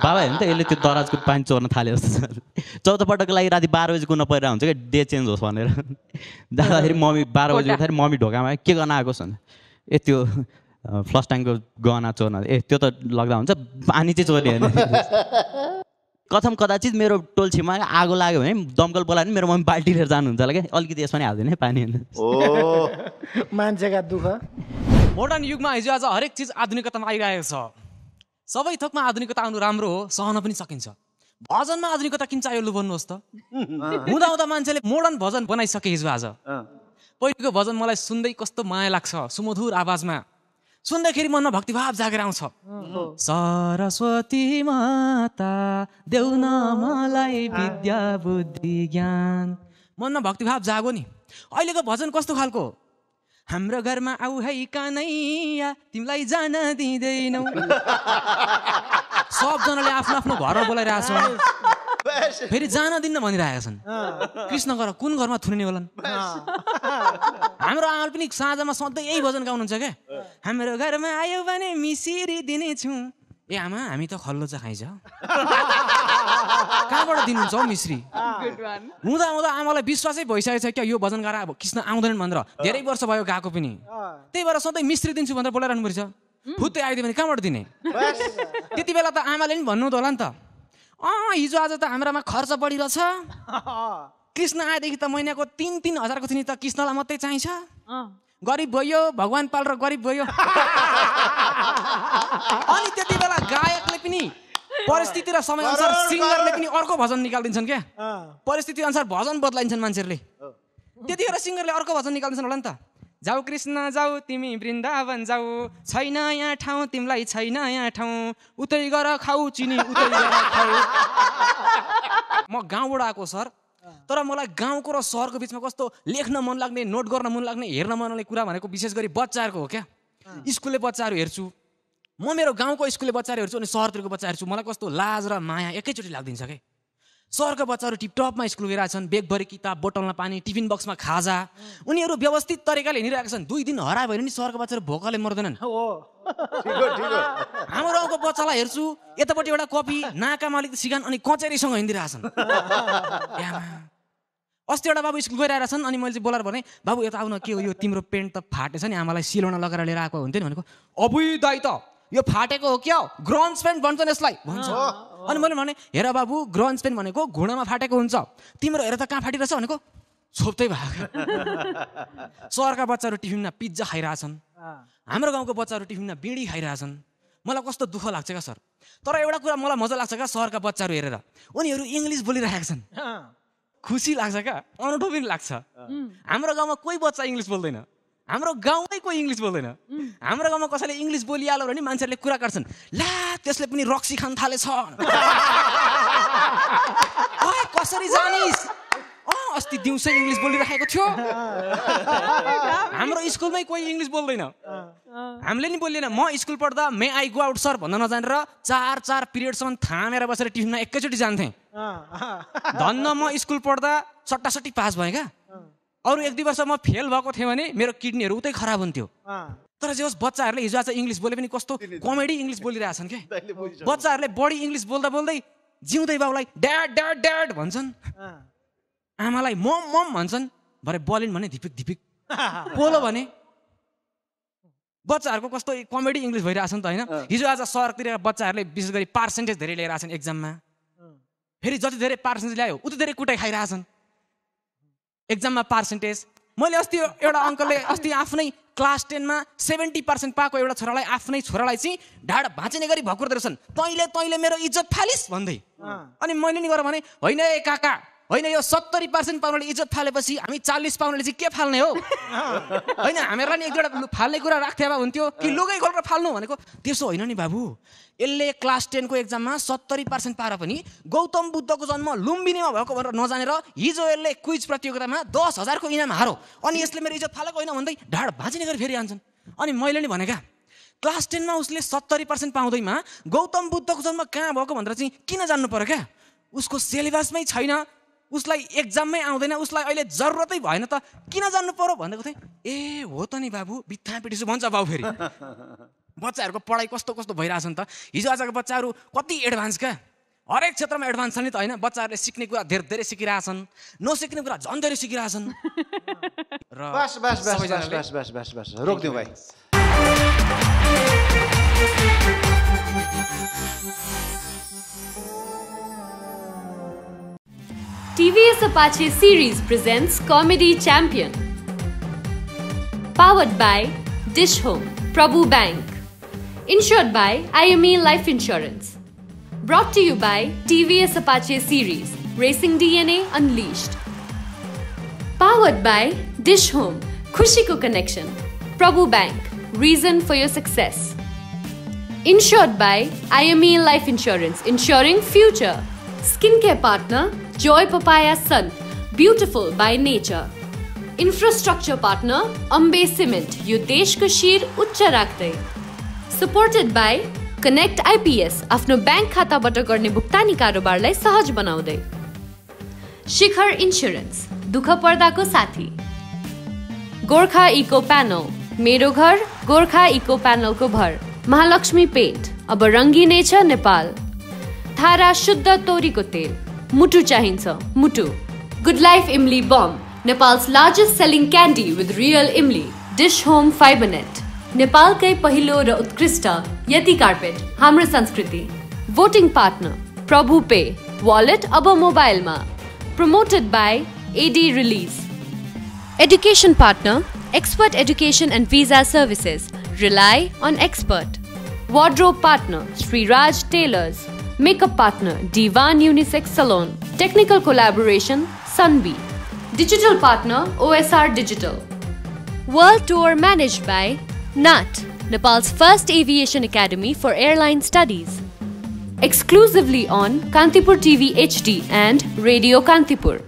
बाबा हेर्नु त यसले त्यो दराजको पानी चोर्न थाले जस्तो छ पटकको लागि राति बाह्र बजी गुन परिरहेको हुन्छ क्या डे चेन्ज होस् भनेर जाँदाखेरि मम्मी बाह्र बजी गर्दाखेरि मम्मी ढोकामा के गर्न आएको छ ए त्यो फ्लस ट्याङ्कको गहना चोर्न ए त्यो त लग्दा हुन्छ पानी चाहिँ चोर्ने होइन कथम कदाचित मेरो टोल छिमा आगो लाग्यो भने दमकल बोलायो भने मेरो मम्मी बाल्टी लिएर जानुहुन्छ होला क्या अलिकति यसमा नै हाल्दैन पानी मान्छेका दुःख मोडर्न युगमा हिजो आज हरेक चिज आधुनिकतामा आइरहेको छ सबै थोकमा आधुनिकता आउनु राम्रो हो सहन पनि सकिन्छ भजनमा आधुनिकता किन चाहियो लु भन्नुहोस् त हुँदा हुँदा मान्छेले मोडर्न भजन बनाइसके हिजो आज पहिलेको भजन मलाई सुन्दै कस्तो माया लाग्छ सुमधुर आवाजमा सुन्दाखेरि मनमा भक्तिभाव जागेर आउँछ सरस्वती माता न मलाई विद्या बुद्धि ज्ञान मनमा भक्तिभाव जागो नि अहिलेको भजन कस्तो खालको हाम्रो घरमा आऊ है कानैया तिमीलाई जान दिँदैनौ सबजनाले आफ्नो आफ्नो बोलाइरहेको छ फेरि जान दिन्न भनिरहेका छन् कृष्ण गर कुन घरमा थुनिने होला हाम्रो आमा पनि साँझमा सधैँ यही भजन गाउनुहुन्छ क्या हाम्रो घरमा आयो भने मिसिरी दिनेछौँ ए आमा हामी त खल्लो चाहिँ खाइन्छ कहाँबाट दिनुहुन्छ हौ मिश्री हुँदा हुँदा आमालाई विश्वासै भइसकेको छ क्या यो भजन गाएर अब कृष्ण आउँदैनन् भनेर धेरै वर्ष भयो गएको पनि त्यही भएर सधैँ मिश्री दिन्छु भनेर बोलाइरहनु पर्छ फुत्तै आइदियो भने कहाँबाट दिने त्यति बेला त आमाले पनि भन्नु त होला नि त अँ हिजो आज त हाम्रोमा खर्च बढिरहेछ कृष्ण आएदेखि त महिनाको तिन तिन हजारको थियो नि त कृष्णलाई मात्रै चाहिन्छ गरिब भयो भगवान् पाल र गरिब भयो अनि त्यति बेला गायकले पनि परिस्थिति र समय अनुसार सिङ्गरले पनि अर्को भजन निकालिदिन्छन् क्या परिस्थिति अनुसार भजन बदलाइन्छन् मान्छेहरूले त्यतिखेर सिङ्गरले अर्को भजन निकालिदिन्छन् होला नि त जाऊ कृष्ण जाऊ तिमी वृन्दावन जाऊ छैन यहाँ ठाउँ तिमीलाई छैन यहाँ ठाउँ उतै गर खाऊ चिनी उतै गर खाऊ म गाउँबाट आएको सर तर मलाई गाउँको र सहरको बिचमा कस्तो लेख्न मन लाग्ने नोट गर्न मन लाग्ने हेर्न मन लाग्ने कुरा भनेको विशेष गरी बच्चाहरूको हो क्या स्कुलले बच्चाहरू हेर्छु म मेरो गाउँको स्कुलले बच्चाहरू हेर्छु अनि सहरतिरको बच्चा हेर्छु मलाई कस्तो लाज र माया एकैचोटि लागिदिन्छ क्या सहरका बच्चाहरू टिपटपमा स्कुल गइरहेका छन् बेगभरि किताब बोटलमा पानी टिफिन बक्समा खाजा उनीहरू व्यवस्थित तरिकाले हिँडिरहेका छन् दुई दिन हरायो भने नि सहरको बच्चाहरू भोकाले मर्दैनन् हो हाम्रो गाउँको बच्चालाई हेर्छु यतापट्टि एउटा कपी नाकामा अलिकति सिगान अनि कचेरीसँग हिँडिरहेछन् अस्ति एउटा बाबु स्कुल गइरहेको छन् अनि मैले चाहिँ बोलाएर भने बाबु यता आउन के हो यो तिम्रो पेन्ट त फाटेछ नि आमालाई सिलाउन लगाएर लिएर आएको हुन्थ्यो नि भनेको अबुई दाई त यो फाटेको हो क्या ग्रन्स पेन्ट भन्छन् यसलाई भन्छ अनि मैले भने हेर बाबु ग्रन्स पेन्ट भनेको घुँडामा फाटेको हुन्छ तिम्रो हेर त कहाँ फाटिरहेछ भनेको छोप्दै भएको सहरका बच्चाहरू टिफिनमा पिज्जा खाइरहेछन् हाम्रो गाउँको बच्चाहरू टिफिनमा बिँडी खाइरहेछन् मलाई कस्तो दुःख लाग्छ क्या सर तर एउटा कुरा मलाई मजा लाग्छ क्या सहरका बच्चाहरू हेरेर उनीहरू इङ्ग्लिस बोलिरहेका छन् खुसी लाग्छ क्या अनौठो पनि लाग्छ हाम्रो गाउँमा कोही बच्चा इङ्ग्लिस बोल्दैन हाम्रो गाउँमै कोही इङ्ग्लिस बोल्दैन हाम्रो गाउँमा कसैले इङ्ग्लिस बोलिहाल्यो भने मान्छेहरूले कुरा गर्छन् ला त्यसले पनि रक्सी खान थालेछ कसरी जानिस जानिस् अस्ति दिउँसो इङ्ग्लिस बोलिराखेको थियो हाम्रो स्कुलमै कोही इङ्ग्लिस बोल्दैन हामीले नि बोल्दैन म स्कुल पढ्दा may I go out sir भन्न नजानेर चार चार पिरियडसम्म थामेर बसेर टिफिनमा एकैचोटि जान्थेँ धन्न म स्कुल पढ्दा सट्टासट्टी पास भएँ क्या अरू एक दुई वर्ष म फेल भएको थिएँ भने मेरो किडनीहरू उतै खराब हुन्थ्यो तर जे होस् बच्चाहरूले हिजो आज इङ्ग्लिस बोले पनि कस्तो कमेडी इङ्ग्लिस बोलिरहेछन् के बच्चाहरूले बढी इङ्ग्लिस बोल्दा बोल्दै जिउँदै बाबुलाई ड्याड ड्याड ड्याड भन्छन् आमालाई मम मम भन्छन् भरे बोलिन् भने धिपिक धिपिक पोलो भने बच्चाहरूको कस्तो कमेडी इङ्ग्लिस भइरहेछ नि त होइन हिजो आज सहरतिर बच्चाहरूले विशेष गरी पर्सेन्टेज धेरै लिएर आएछन् एक्जाममा फेरि जति धेरै पर्सेन्टेज ल्यायो उति धेरै कुटाइ खाइरहेछन् एक्जाममा पर्सेन्टेज मैले अस्ति एउटा अङ्कलले अस्ति आफ्नै क्लास टेनमा सेभेन्टी पर्सेन्ट पाएको एउटा छोरालाई आफ्नै छोरालाई चाहिँ ढाड भाँचिने गरी भकुर्दो रहेछन् तैँले तैँले मेरो इज्जत फालिस भन्दै अनि मैले नि गर भने होइन ए काका होइन यो सत्तरी पर्सेन्ट पाउनेले इज्जत फालेपछि हामी चालिस पाउनेले चाहिँ के फाल्ने हो होइन हामीहरूलाई नि एक दुईवटा फाल्ने कुरा राख्थ्यो भए हुन्थ्यो कि लुगै खोलेर फाल्नु भनेको त्यसो होइन नि बाबु यसले क्लास टेनको एक्जाममा सत्तरी पर्सेन्ट पाएर पनि गौतम बुद्धको जन्म लुम्बिनीमा भएको भनेर नजानेर हिजो यसले क्विज प्रतियोगितामा दस हजारको इनाम हारो अनि यसले मेरो इज्जत फालेको होइन भन्दै ढाड भाँचिने गरी फेरि आन्छन् अनि मैले नि भनेका क्लास टेनमा उसले सत्तरी पर्सेन्ट पाउँदैमा गौतम बुद्धको जन्म कहाँ भएको भनेर चाहिँ किन जान्नु पऱ्यो क्या उसको सिलेबसमै छैन उसलाई एक्जाममै आउँदैन उसलाई अहिले जरुरतै भएन त किन जान्नु पर्यो भनेको थिएँ ए हो त नि बाबु बित्था पिटिसु भन्छ बाबु फेरि बच्चाहरूको पढाइ कस्तो कस्तो भइरहेछ नि त हिजो आजको बच्चाहरू कति एडभान्स क्या हरेक क्षेत्रमा एडभान्स छ नि त होइन बच्चाहरूले सिक्ने कुरा धेरै धेरै सिकिरहेछन् नसिक्ने कुरा झन् धेरै सिकिरहेछन् र भाइ TVS Apache series presents Comedy Champion. Powered by Dish Home, Prabhu Bank. Insured by IME Life Insurance. Brought to you by TVS Apache series, Racing DNA Unleashed. Powered by Dish Home, Kushiko Connection. Prabhu Bank, Reason for Your Success. Insured by IME Life Insurance, insuring future. Skincare partner Joy Papaya Sun, beautiful by nature. Infrastructure partner Ambe Cement, Yudesh Kashir शिर उच्च राख्दै supported by connect IPS आफ्नो bank खाताबाट गर्ने भुक्तानी कारोबारलाई सहज बनाउँदै शिखर insurance दुःख पर्दाको साथी गोर्खा इको मेरो घर गोर्खा इको प्यानलको भर महालक्ष्मी पेट अब छ नेपाल थारा शुद्ध तोरीको तेल Mutu Chahinsa, Mutu. Good Life Imli Bomb, Nepal's largest selling candy with real Imli. Dish Home Fiber Net. Nepal Kai Pahilo Ra Utkrista, Yeti Carpet, Hamra Sanskriti. Voting Partner, Prabhu Pay, Wallet abo Mobile Ma. Promoted by AD Release. Education Partner, Expert Education and Visa Services. Rely on Expert. Wardrobe Partner, Sri Raj Tailors. Makeup partner Divan Unisex Salon. Technical collaboration Sunbe. Digital partner OSR Digital. World tour managed by NAT, Nepal's first aviation academy for airline studies. Exclusively on Kantipur TV HD and Radio Kantipur.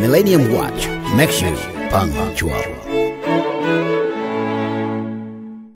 Millennium Watch make you punctual.